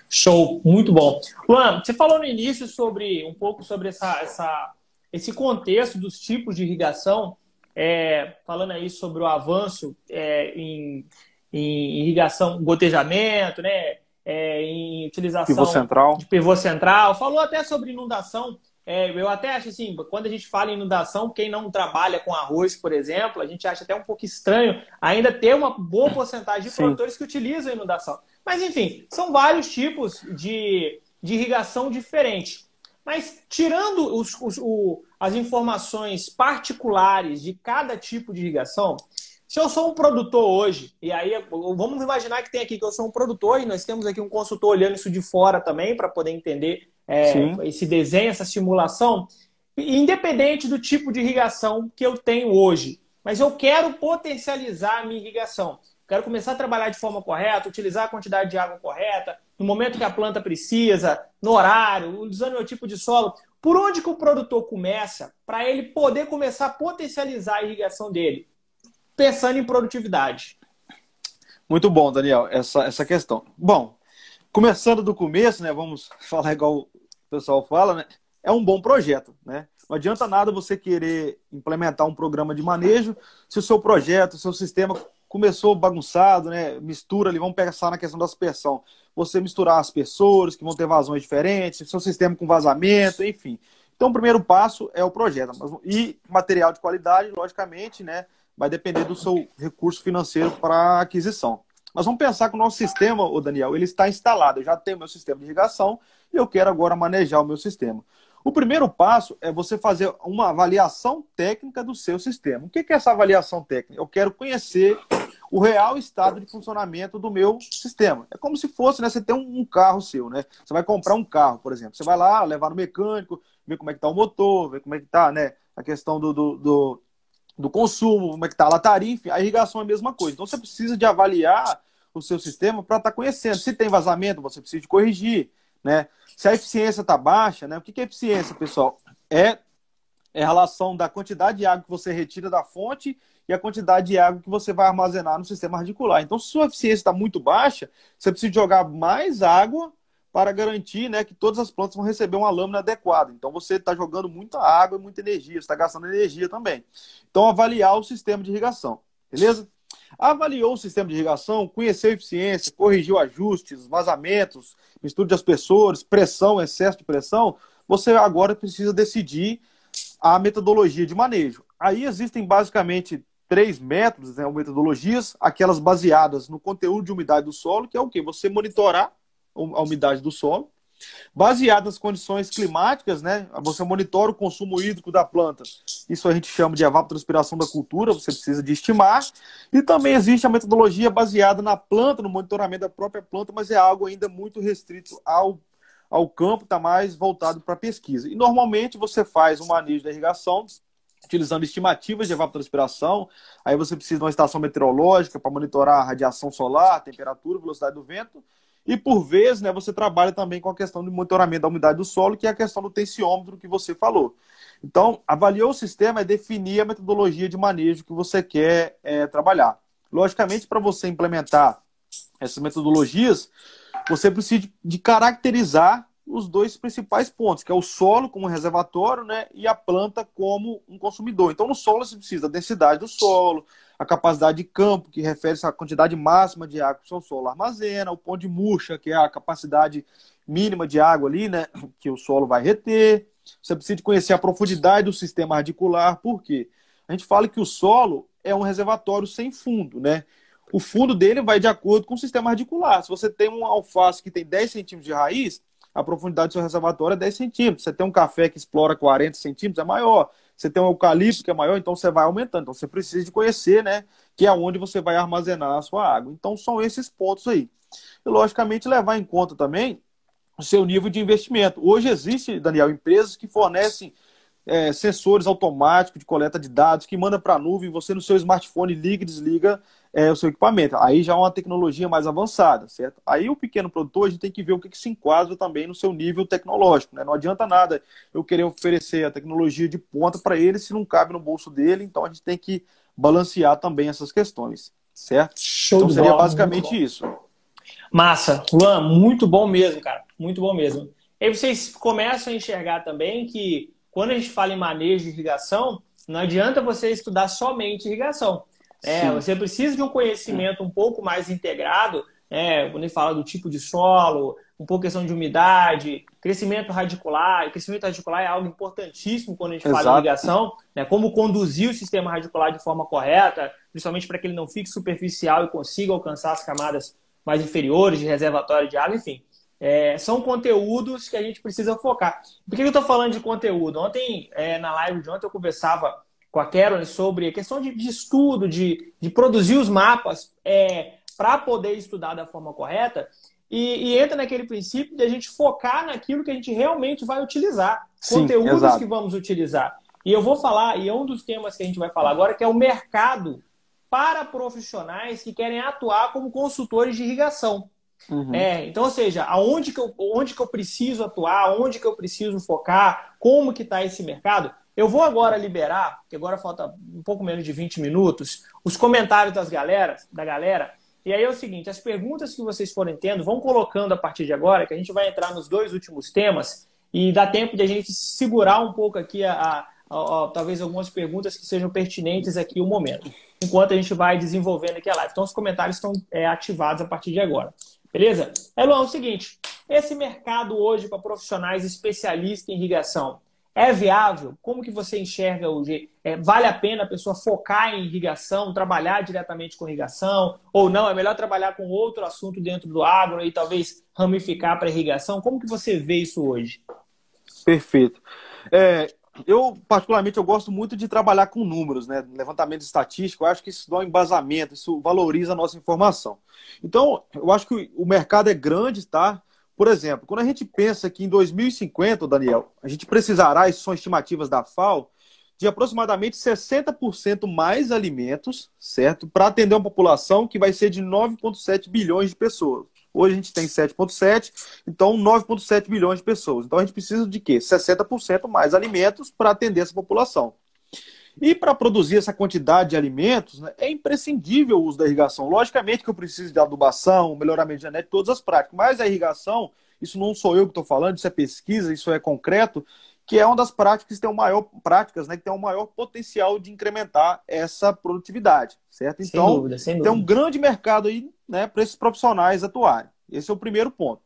Show, muito bom. Luan, você falou no início sobre um pouco sobre essa, essa, esse contexto dos tipos de irrigação é, falando aí sobre o avanço é, em, em, irrigação, gotejamento, né? É, em utilização pivô central. de pivô central. Falou até sobre inundação. É, eu até acho assim, quando a gente fala em inundação, quem não trabalha com arroz, por exemplo, a gente acha até um pouco estranho ainda ter uma boa porcentagem de Sim. produtores que utilizam inundação. Mas enfim, são vários tipos de, de irrigação diferente. Mas tirando os, os o, as informações particulares de cada tipo de irrigação, se eu sou um produtor hoje, e aí vamos imaginar que tem aqui que eu sou um produtor e nós temos aqui um consultor olhando isso de fora também para poder entender é, esse desenho, essa simulação, independente do tipo de irrigação que eu tenho hoje, mas eu quero potencializar a minha irrigação. Quero começar a trabalhar de forma correta, utilizar a quantidade de água correta, no momento que a planta precisa, no horário, usando o meu tipo de solo. Por onde que o produtor começa para ele poder começar a potencializar a irrigação dele? Pensando em produtividade. Muito bom, Daniel, essa, essa questão. Bom, começando do começo, né? Vamos falar igual o pessoal fala, né? É um bom projeto, né? Não adianta nada você querer implementar um programa de manejo se o seu projeto, o seu sistema começou bagunçado, né? Mistura ali, vamos pensar na questão da aspersão. Você misturar aspersores, que vão ter vazões diferentes, seu sistema com vazamento, enfim. Então, o primeiro passo é o projeto. E material de qualidade, logicamente, né? Vai depender do seu recurso financeiro para aquisição. Mas vamos pensar que o nosso sistema, o Daniel, ele está instalado. Eu já tenho meu sistema de irrigação e eu quero agora manejar o meu sistema. O primeiro passo é você fazer uma avaliação técnica do seu sistema. O que é essa avaliação técnica? Eu quero conhecer o real estado de funcionamento do meu sistema. É como se fosse, né? Você tem um carro seu, né? Você vai comprar um carro, por exemplo. Você vai lá levar no mecânico, ver como é que tá o motor, ver como é que tá, né? A questão do, do, do, do consumo, como é que tá a lataria, enfim. A irrigação é a mesma coisa. Então você precisa de avaliar o seu sistema para estar tá conhecendo. Se tem vazamento, você precisa de corrigir, né? Se a eficiência está baixa, né? O que, que é eficiência, pessoal? É é a relação da quantidade de água que você retira da fonte e a quantidade de água que você vai armazenar no sistema radicular. Então, se sua eficiência está muito baixa, você precisa jogar mais água para garantir né, que todas as plantas vão receber uma lâmina adequada. Então, você está jogando muita água e muita energia, você está gastando energia também. Então, avaliar o sistema de irrigação, beleza? Avaliou o sistema de irrigação, conheceu a eficiência, corrigiu ajustes, vazamentos, mistura de aspersores, pressão, excesso de pressão. Você agora precisa decidir a metodologia de manejo. Aí existem basicamente três métodos né, ou metodologias, aquelas baseadas no conteúdo de umidade do solo, que é o que? Você monitorar a umidade do solo, baseado nas condições climáticas, né? Você monitora o consumo hídrico da planta. Isso a gente chama de evapotranspiração da cultura, você precisa de estimar. E também existe a metodologia baseada na planta, no monitoramento da própria planta, mas é algo ainda muito restrito ao ao campo, está mais voltado para pesquisa. E normalmente você faz um manejo da irrigação utilizando estimativas de evapotranspiração. Aí você precisa de uma estação meteorológica para monitorar a radiação solar, temperatura, velocidade do vento. E por vezes, né, você trabalha também com a questão do monitoramento da umidade do solo, que é a questão do tensiômetro que você falou. Então, avaliar o sistema é definir a metodologia de manejo que você quer é, trabalhar. Logicamente, para você implementar essas metodologias, você precisa de caracterizar os dois principais pontos, que é o solo como reservatório né, e a planta como um consumidor. Então, no solo, você precisa da densidade do solo, a capacidade de campo, que refere-se à quantidade máxima de água que o seu solo armazena, o ponto de murcha, que é a capacidade mínima de água ali, né, que o solo vai reter. Você precisa conhecer a profundidade do sistema radicular, por quê? A gente fala que o solo é um reservatório sem fundo, né? o fundo dele vai de acordo com o sistema radicular. Se você tem um alface que tem 10 centímetros de raiz, a profundidade do seu reservatório é 10 centímetros. Você tem um café que explora 40 centímetros, é maior. Você tem um eucalipto que é maior, então você vai aumentando. Então você precisa de conhecer, né? Que é onde você vai armazenar a sua água. Então são esses pontos aí. E logicamente levar em conta também o seu nível de investimento. Hoje existe, Daniel, empresas que fornecem é, sensores automáticos de coleta de dados que manda para a nuvem, você no seu smartphone liga e desliga é, o seu equipamento. Aí já é uma tecnologia mais avançada, certo? Aí o pequeno produtor, a gente tem que ver o que, que se enquadra também no seu nível tecnológico, né? Não adianta nada eu querer oferecer a tecnologia de ponta para ele se não cabe no bolso dele, então a gente tem que balancear também essas questões, certo? Show então seria bola, basicamente isso. Massa, Luan, muito bom mesmo, cara, muito bom mesmo. E aí vocês começam a enxergar também que quando a gente fala em manejo de irrigação, não adianta você estudar somente irrigação. É, você precisa de um conhecimento um pouco mais integrado, né, quando ele fala do tipo de solo, um pouco questão de umidade, crescimento radicular. E crescimento radicular é algo importantíssimo quando a gente Exato. fala de irrigação, né, como conduzir o sistema radicular de forma correta, principalmente para que ele não fique superficial e consiga alcançar as camadas mais inferiores de reservatório de água, enfim. É, são conteúdos que a gente precisa focar. Por que eu estou falando de conteúdo? Ontem, é, na live de ontem, eu conversava com a Carolyn sobre a questão de, de estudo, de, de produzir os mapas é, para poder estudar da forma correta. E, e, entra naquele princípio de a gente focar naquilo que a gente realmente vai utilizar, Sim, conteúdos exato. que vamos utilizar. E eu vou falar, e é um dos temas que a gente vai falar agora, que é o mercado para profissionais que querem atuar como consultores de irrigação. Uhum. É, então, ou seja, aonde que, eu, onde que eu preciso atuar, onde que eu preciso focar, como que está esse mercado. Eu vou agora liberar, porque agora falta um pouco menos de 20 minutos, os comentários das galeras, da galera. E aí é o seguinte, as perguntas que vocês forem tendo, vão colocando a partir de agora, que a gente vai entrar nos dois últimos temas e dá tempo de a gente segurar um pouco aqui a, a, a, a talvez algumas perguntas que sejam pertinentes aqui o momento, enquanto a gente vai desenvolvendo aqui a live. Então os comentários estão é, ativados a partir de agora. Beleza? Elon, é o seguinte, esse mercado hoje para profissionais especialistas em irrigação, é viável? Como que você enxerga hoje? É, vale a pena a pessoa focar em irrigação, trabalhar diretamente com irrigação? Ou não? É melhor trabalhar com outro assunto dentro do agro e talvez ramificar para irrigação? Como que você vê isso hoje? Perfeito. É, eu, particularmente, eu gosto muito de trabalhar com números, né? Levantamento estatístico, eu acho que isso dá um embasamento, isso valoriza a nossa informação. Então, eu acho que o mercado é grande, tá? Por exemplo, quando a gente pensa que em 2050, Daniel, a gente precisará, isso são estimativas da FAO, de aproximadamente 60% mais alimentos, certo? Para atender uma população que vai ser de 9,7 bilhões de pessoas. Hoje a gente tem 7,7, então 9,7 bilhões de pessoas. Então a gente precisa de quê? 60% mais alimentos para atender essa população. E para produzir essa quantidade de alimentos, né, é imprescindível o uso da irrigação. Logicamente que eu preciso de adubação, melhoramento genético, todas as práticas, mas a irrigação, isso não sou eu que estou falando, isso é pesquisa, isso é concreto, que é uma das práticas que tem o maior práticas, né, que tem o maior potencial de incrementar essa produtividade, certo? Então, sem dúvida, sem dúvida. tem um grande mercado aí, né, para esses profissionais atuarem. Esse é o primeiro ponto.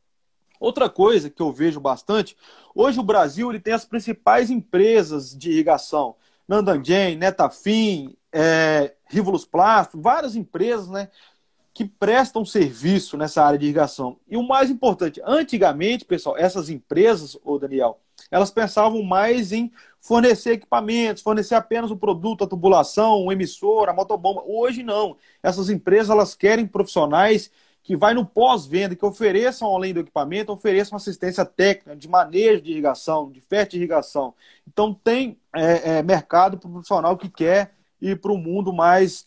Outra coisa que eu vejo bastante, hoje o Brasil ele tem as principais empresas de irrigação. Nandanjen, Netafim, é, Rivolus Plástico, várias empresas né, que prestam serviço nessa área de irrigação. E o mais importante, antigamente, pessoal, essas empresas, o Daniel, elas pensavam mais em fornecer equipamentos, fornecer apenas o produto, a tubulação, o emissor, a motobomba. Hoje não. Essas empresas elas querem profissionais que vai no pós-venda, que ofereçam, além do equipamento, ofereçam assistência técnica de manejo de irrigação, de fertirrigação. Então, tem é, é, mercado para o profissional que quer ir para o mundo mais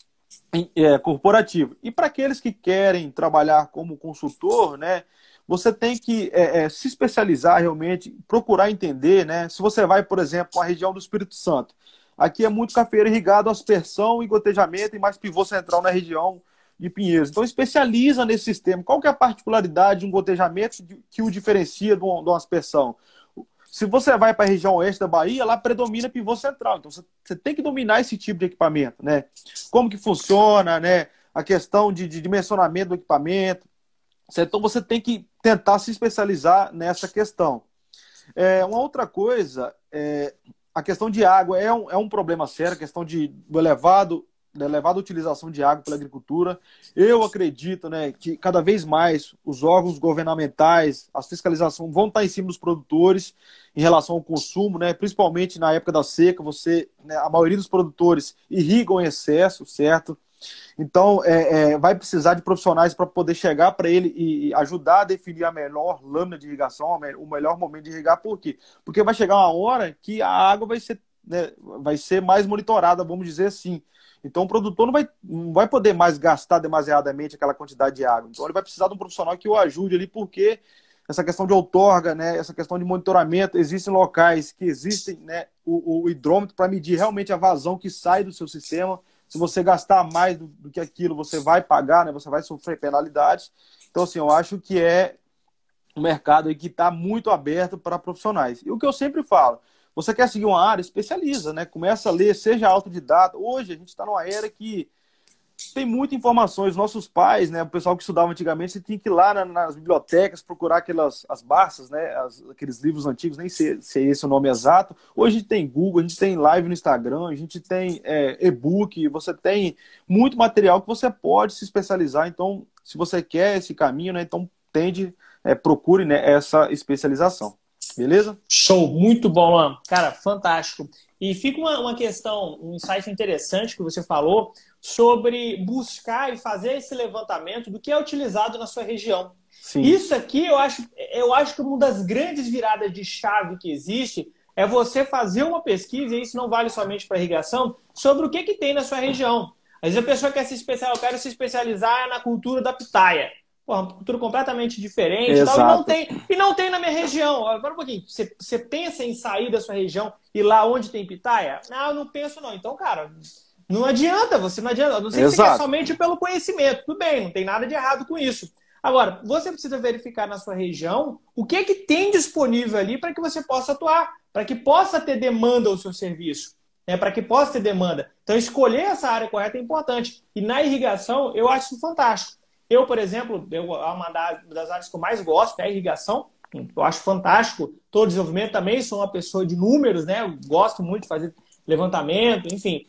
é, corporativo. E para aqueles que querem trabalhar como consultor, né, você tem que é, é, se especializar realmente, procurar entender. Né, se você vai, por exemplo, para a região do Espírito Santo, aqui é muito cafeiro irrigado, aspersão e gotejamento e mais pivô central na região de Pinheiros. Então, especializa nesse sistema. Qual que é a particularidade de um gotejamento que o diferencia de uma aspersão? Se você vai para a região oeste da Bahia, lá predomina pivô central. Então, você tem que dominar esse tipo de equipamento, né? Como que funciona, né? A questão de, de dimensionamento do equipamento. Certo? Então, você tem que tentar se especializar nessa questão. É, uma outra coisa, é, a questão de água é um, é um problema sério, a questão de, do elevado da né, elevada utilização de água pela agricultura. Eu acredito né, que cada vez mais os órgãos governamentais, as fiscalizações vão estar em cima dos produtores em relação ao consumo, né, principalmente na época da seca, você, né, a maioria dos produtores irrigam em excesso, certo? Então, é, é, vai precisar de profissionais para poder chegar para ele e ajudar a definir a melhor lâmina de irrigação, o melhor momento de irrigar, por quê? Porque vai chegar uma hora que a água vai ser, né, vai ser mais monitorada, vamos dizer assim. Então o produtor não vai, não vai poder mais gastar demasiadamente aquela quantidade de água. Então ele vai precisar de um profissional que o ajude ali, porque essa questão de outorga, né, essa questão de monitoramento, existem locais que existem né, o, o hidrômetro para medir realmente a vazão que sai do seu sistema. Se você gastar mais do, do, que aquilo, você vai pagar, né, você vai sofrer penalidades. Então, assim, eu acho que é um mercado que está muito aberto para profissionais. E o que eu sempre falo, você quer seguir uma área, especializa, né? Começa a ler, seja autodidata. Hoje a gente está numa era que tem muita informação. Os nossos pais, né? O pessoal que estudava antigamente, você tinha que ir lá na, nas bibliotecas procurar aquelas as barças, né? As, aqueles livros antigos, nem sei se é esse o nome exato. Hoje a gente tem Google, a gente tem live no Instagram, a gente tem é, e-book, você tem muito material que você pode se especializar. Então, se você quer esse caminho, né? Então tende, é, procure né, essa especialização beleza? Show, muito bom, Luan. Cara, fantástico. E fica uma, uma questão, um insight interessante que você falou sobre buscar e fazer esse levantamento do que é utilizado na sua região. Sim. Isso aqui eu acho, eu acho que uma das grandes viradas de chave que existe é você fazer uma pesquisa, e isso não vale somente para irrigação, sobre o que, que tem na sua região. Às vezes a pessoa quer se especializar, eu quero se especializar na cultura da pitaia. Porra, uma cultura completamente diferente e, tal, e, não tem, e não tem na minha região. Agora um pouquinho, você, você pensa em sair da sua região e lá onde tem pitaia? Não, ah, eu não penso não. Então, cara, não adianta, você não adianta. Não sei se é somente pelo conhecimento. Tudo bem, não tem nada de errado com isso. Agora, você precisa verificar na sua região o que é que tem disponível ali para que você possa atuar, para que possa ter demanda ao seu serviço, é para que possa ter demanda. Então, escolher essa área correta é importante. E na irrigação, eu acho fantástico. Eu, por exemplo, eu, é uma das áreas que eu mais gosto é a irrigação. Eu acho fantástico todo o desenvolvimento. Também sou uma pessoa de números, né? Eu gosto muito de fazer levantamento, enfim.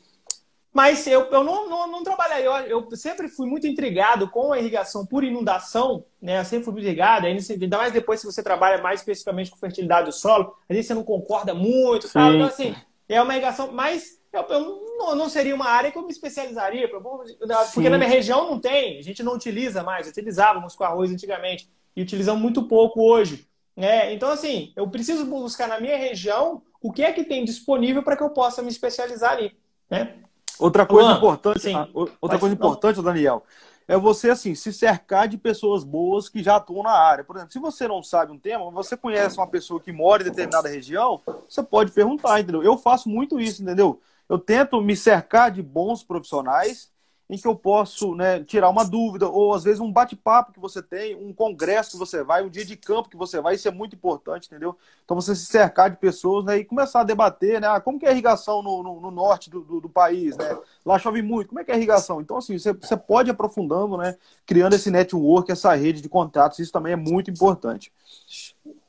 Mas eu, eu não, não, não trabalhei, eu, eu, sempre fui muito intrigado com a irrigação por inundação, né? Eu sempre fui muito intrigado, ainda mais depois se você trabalha mais especificamente com fertilidade do solo, às vezes você não concorda muito, sabe? Então, assim, é uma irrigação, mas eu, eu não, seria uma área que eu me especializaria, porque Sim. na minha região não tem, a gente não utiliza mais, utilizávamos com arroz antigamente e utilizamos muito pouco hoje. Né? Então, assim, eu preciso buscar na minha região o que é que tem disponível para que eu possa me especializar ali. Né? Outra coisa Luan, importante, sim, ah, outra coisa importante, Daniel, é você assim se cercar de pessoas boas que já atuam na área. Por exemplo, se você não sabe um tema, você conhece uma pessoa que mora em determinada região, você pode perguntar, entendeu? Eu faço muito isso, entendeu? Eu tento me cercar de bons profissionais em que eu posso né, tirar uma dúvida, ou às vezes um bate-papo que você tem, um congresso que você vai, um dia de campo que você vai, isso é muito importante, entendeu? Então você se cercar de pessoas né, e começar a debater, né? Ah, como que é a irrigação no, no, no norte do, do, do, país, né? Lá chove muito, como é que é a irrigação? Então, assim, você, você pode ir aprofundando, né? Criando esse network, essa rede de contatos, isso também é muito importante.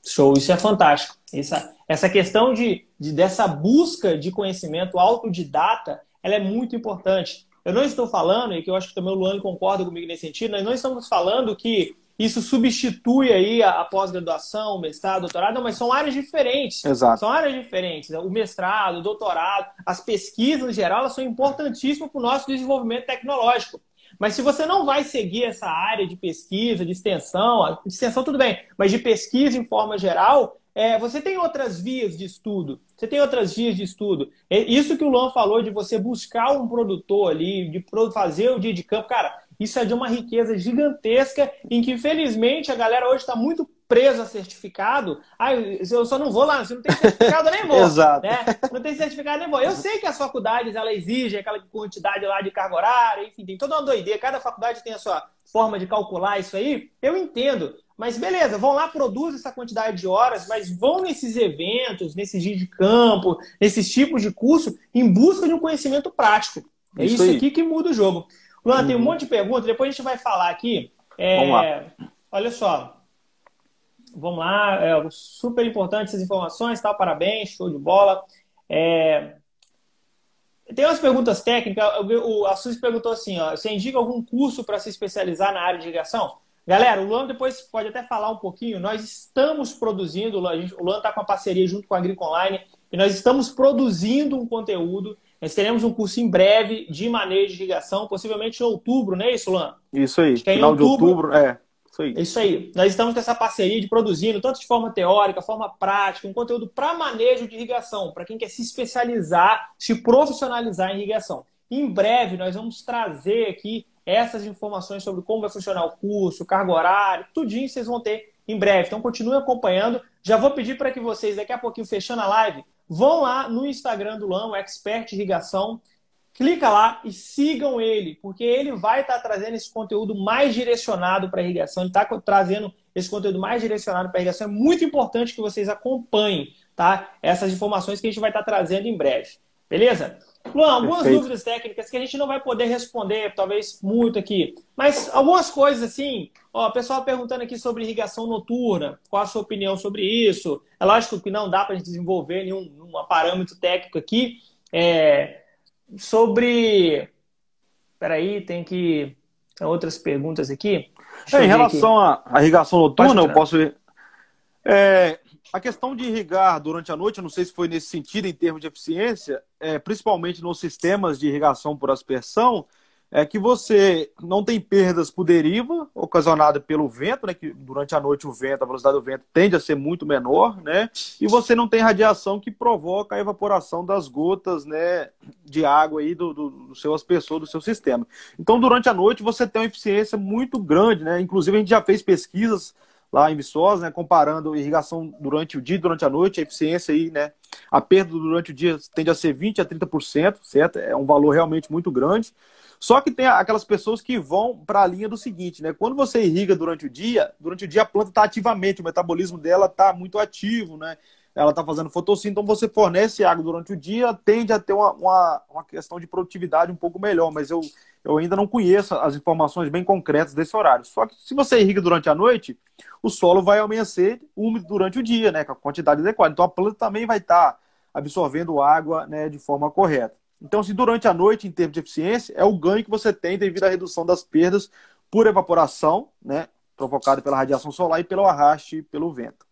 Show, isso é fantástico. Essa, essa questão de, de dessa busca de conhecimento autodidata, ela é muito importante eu não estou falando, e que eu acho que também o Luan concorda comigo nesse sentido, nós não estamos falando que isso substitui aí a, a pós-graduação, mestrado, doutorado, não, mas são áreas diferentes. Exato. São áreas diferentes. Né? O mestrado, o doutorado, as pesquisas em geral, elas são importantíssimas para o nosso desenvolvimento tecnológico. Mas se você não vai seguir essa área de pesquisa, de extensão, de extensão tudo bem, mas de pesquisa em forma geral, é, você tem outras vias de estudo. Você tem outras vias de estudo. É isso que o Luan falou de você buscar um produtor ali, de fazer o dia de campo. Cara, isso é de uma riqueza gigantesca em que, infelizmente, a galera hoje está muito preso a certificado, ah, eu só não vou lá, você não tem certificado, nem vou. Exato. Né? Não tem certificado, nem vou. Eu sei que as faculdades, ela exige aquela quantidade lá de carga horária, enfim, tem toda uma doideira. Cada faculdade tem a sua forma de calcular isso aí. Eu entendo. Mas beleza, vão lá, produzem essa quantidade de horas, mas vão nesses eventos, nesses dias de campo, nesses tipos de curso, em busca de um conhecimento prático. É isso, isso aqui que muda o jogo. Luan, tem um uhum. monte de perguntas, depois a gente vai falar aqui. É... Vamos lá. Olha só, vamos lá, é, super importante essas informações, tá? Parabéns, show de bola. É... Tem umas perguntas técnicas. O, a Suzy perguntou assim: ó, você indica algum curso para se especializar na área de irrigação? Galera, o Luan depois pode até falar um pouquinho. Nós estamos produzindo, o Luan está com a parceria junto com a Agrico Online, e nós estamos produzindo um conteúdo. Nós teremos um curso em breve de manejo de irrigação, possivelmente em outubro, não é isso, Luan? Isso aí, é final outubro, de outubro, é. É isso aí. Isso aí. Nós estamos com essa parceria de produzindo, tanto de forma teórica, forma prática, um conteúdo para manejo de irrigação, para quem quer se especializar, se profissionalizar em irrigação. Em breve, nós vamos trazer aqui essas informações sobre como vai funcionar o curso, o cargo horário, tudinho vocês vão ter em breve. Então, continue acompanhando. Já vou pedir para que vocês, daqui a pouquinho, fechando a live, vão lá no Instagram do LAM, Expert Irrigação, clica lá e sigam ele, porque ele vai estar tá trazendo esse conteúdo mais direcionado para a irrigação. Ele está trazendo esse conteúdo mais direcionado para a irrigação. É muito importante que vocês acompanhem tá? essas informações que a gente vai estar tá trazendo em breve. Beleza? Luan, algumas Perfeito. dúvidas técnicas que a gente não vai poder responder, talvez muito aqui. Mas algumas coisas assim, ó, pessoal perguntando aqui sobre irrigação noturna, qual a sua opinião sobre isso? É lógico que não dá para a gente desenvolver nenhum, nenhum parâmetro técnico aqui, é, sobre. Peraí, tem que. Tem outras perguntas aqui. É, em relação aqui. à irrigação noturna, eu posso. É, a questão de irrigar durante a noite, eu não sei se foi nesse sentido em termos de eficiência, é, principalmente nos sistemas de irrigação por aspersão, é que você não tem perdas por deriva, ocasionada pelo vento, né, que durante a noite o vento, a velocidade do vento tende a ser muito menor, né, e você não tem radiação que provoca a evaporação das gotas né, de água aí do, do, do seu aspersor, do seu sistema. Então, durante a noite, você tem uma eficiência muito grande, né, inclusive a gente já fez pesquisas lá em Viçosa, né, comparando irrigação durante o dia e durante a noite, a eficiência aí, né, a perda durante o dia tende a ser 20 a 30%, certo? É um valor realmente muito grande. Só que tem aquelas pessoas que vão para a linha do seguinte, né? Quando você irriga durante o dia, durante o dia a planta está ativamente, o metabolismo dela está muito ativo, né? Ela está fazendo fotossíntese, então você fornece água durante o dia, tende a ter uma, uma, uma questão de produtividade um pouco melhor, mas eu, eu ainda não conheço as informações bem concretas desse horário. Só que se você irriga durante a noite, o solo vai amanhecer úmido durante o dia, né? Com a quantidade adequada. Então a planta também vai estar tá absorvendo água né, de forma correta. Então, se durante a noite, em termos de eficiência, é o ganho que você tem devido à redução das perdas por evaporação, né, provocada pela radiação solar e pelo arraste e pelo vento.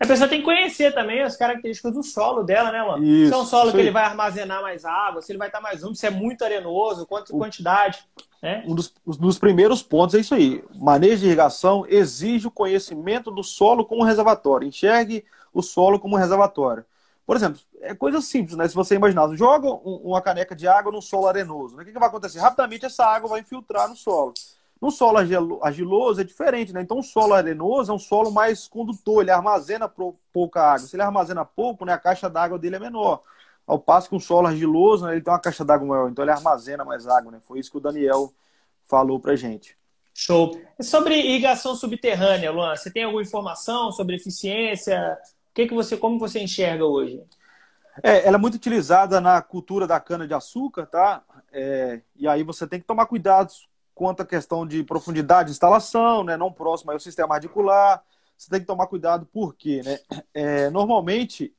A pessoa tem que conhecer também as características do solo dela, né, mano? Isso, se é um solo que ele vai armazenar mais água, se ele vai estar mais úmido, se é muito arenoso, quanto o... quantidade. Né? Um dos, dos primeiros pontos é isso aí. manejo de irrigação exige o conhecimento do solo como reservatório. Enxergue o solo como reservatório. Por exemplo, é coisa simples, né? Se você imaginar, joga uma caneca de água no solo arenoso, né? o que, que vai acontecer? Rapidamente essa água vai infiltrar no solo. No solo argiloso é diferente, né? Então, o solo arenoso é um solo mais condutor, ele armazena pouca água. Se ele armazena pouco, né, a caixa d'água dele é menor. Ao passo que um solo argiloso, né, ele tem uma caixa d'água maior, então ele armazena mais água, né? Foi isso que o Daniel falou pra gente. Show. Sobre irrigação subterrânea, Luan, você tem alguma informação sobre eficiência, que, que você, como você enxerga hoje? É, ela é muito utilizada na cultura da cana-de-açúcar, tá? É, e aí você tem que tomar cuidados quanto à questão de profundidade de instalação, né? Não próximo ao sistema radicular. Você tem que tomar cuidado porque, né? É, normalmente,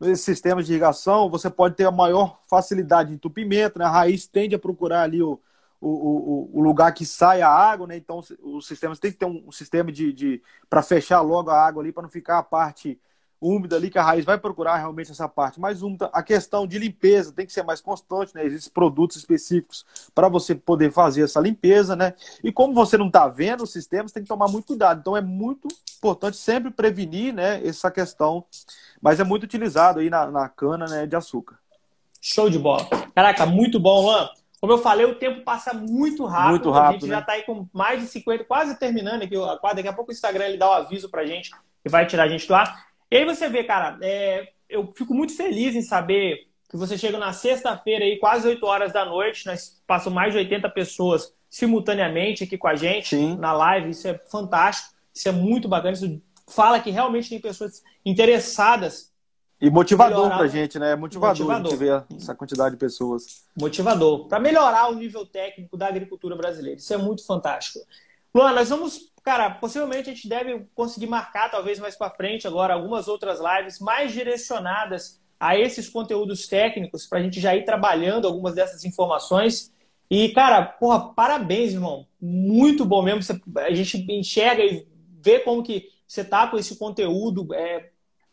nesses sistemas de irrigação, você pode ter a maior facilidade de entupimento, né? A raiz tende a procurar ali o, o, o, o lugar que sai a água, né? Então, os sistemas tem que ter um, um sistema de, de para fechar logo a água ali, para não ficar a parte úmida ali, que a raiz vai procurar realmente essa parte mais úmida. A questão de limpeza tem que ser mais constante, né? Existem produtos específicos para você poder fazer essa limpeza, né? E como você não está vendo o sistema, você tem que tomar muito cuidado. Então é muito importante sempre prevenir, né, essa questão. Mas é muito utilizado aí na, na cana né, de açúcar. Show de bola. Caraca, muito bom, Luan. Como eu falei, o tempo passa muito rápido. Muito rápido. A gente né? já está aí com mais de 50, quase terminando aqui. Daqui a pouco o Instagram ele dá o um aviso para gente que vai tirar a gente do ar. E aí você vê, cara, é, eu fico muito feliz em saber que você chega na sexta-feira aí, quase 8 horas da noite, nós passam mais de 80 pessoas simultaneamente aqui com a gente Sim. na live, isso é fantástico, isso é muito bacana, isso fala que realmente tem pessoas interessadas. E motivador para né? é a gente, né? Motivador, motivador. ver essa quantidade de pessoas. Motivador, para melhorar o nível técnico da agricultura brasileira. Isso é muito fantástico. Luan, nós vamos Cara, possivelmente a gente deve conseguir marcar, talvez mais para frente agora, algumas outras lives mais direcionadas a esses conteúdos técnicos, para a gente já ir trabalhando algumas dessas informações. E, cara, porra, parabéns, irmão. Muito bom mesmo. A gente enxerga e vê como que você tá com esse conteúdo é,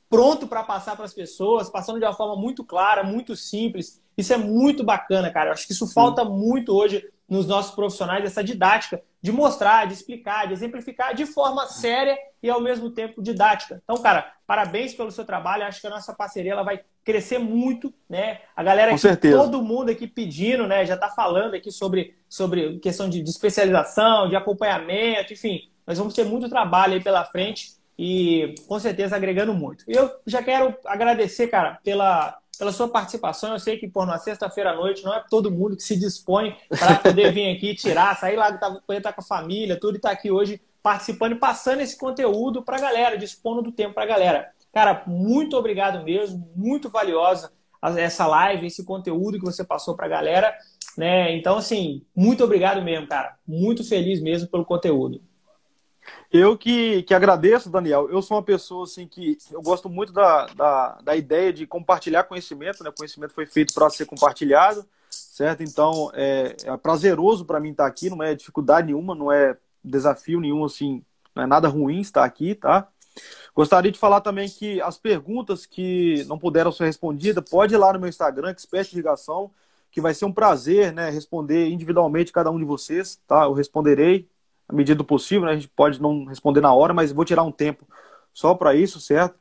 pronto para passar para as pessoas, passando de uma forma muito clara, muito simples. Isso é muito bacana, cara. acho que isso falta muito hoje nos nossos profissionais essa didática de mostrar, de explicar, de exemplificar de forma séria e ao mesmo tempo didática. Então, cara, parabéns pelo seu trabalho. Acho que a nossa parceria ela vai crescer muito, né? A galera, aqui, todo mundo aqui pedindo, né? Já está falando aqui sobre sobre questão de, de, especialização, de acompanhamento, enfim. Nós vamos ter muito trabalho aí pela frente e com certeza agregando muito. Eu já quero agradecer, cara, pela pela sua participação. Eu sei que, por uma sexta-feira à noite, não é todo mundo que se dispõe para poder vir aqui tirar, sair lá, tá, poder estar tá com a família, tudo, e estar tá aqui hoje participando e passando esse conteúdo para a galera, dispondo do tempo para a galera. Cara, muito obrigado mesmo, muito valiosa essa live, esse conteúdo que você passou para a galera. Né? Então, assim, muito obrigado mesmo, cara. Muito feliz mesmo pelo conteúdo. Eu que, que agradeço, Daniel. Eu sou uma pessoa assim que eu gosto muito da, da, da ideia de compartilhar conhecimento, né? conhecimento foi feito para ser compartilhado, certo? Então é, é prazeroso para mim estar aqui, não é dificuldade nenhuma, não é desafio nenhum, assim, não é nada ruim estar aqui, tá? Gostaria de falar também que as perguntas que não puderam ser respondidas, pode ir lá no meu Instagram, Expert que vai ser um prazer né, responder individualmente cada um de vocês, tá? Eu responderei à medida do possível, né? a gente pode não responder na hora, mas vou tirar um tempo só para isso, certo?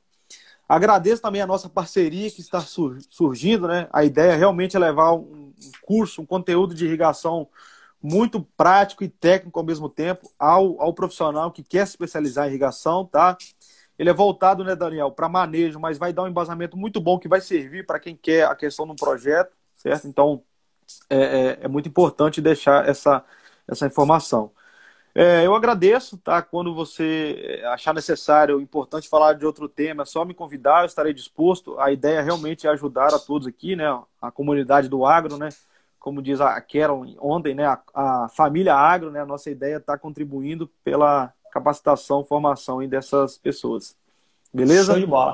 Agradeço também a nossa parceria que está surgindo, né? A ideia realmente é levar um curso, um conteúdo de irrigação muito prático e técnico ao mesmo tempo ao, ao profissional que quer se especializar em irrigação, tá? Ele é voltado, né, Daniel, para manejo, mas vai dar um embasamento muito bom que vai servir para quem quer a questão de um projeto, certo? Então, é, é, é muito importante deixar essa, essa informação. É, eu agradeço, tá? Quando você é, achar necessário, importante falar de outro tema, é só me convidar, eu estarei disposto. A ideia realmente é ajudar a todos aqui, né? A comunidade do agro, né? Como diz a Carol ontem, né? A, a família agro, né? A nossa ideia está contribuindo pela capacitação, formação dessas pessoas. Beleza? Show de bola.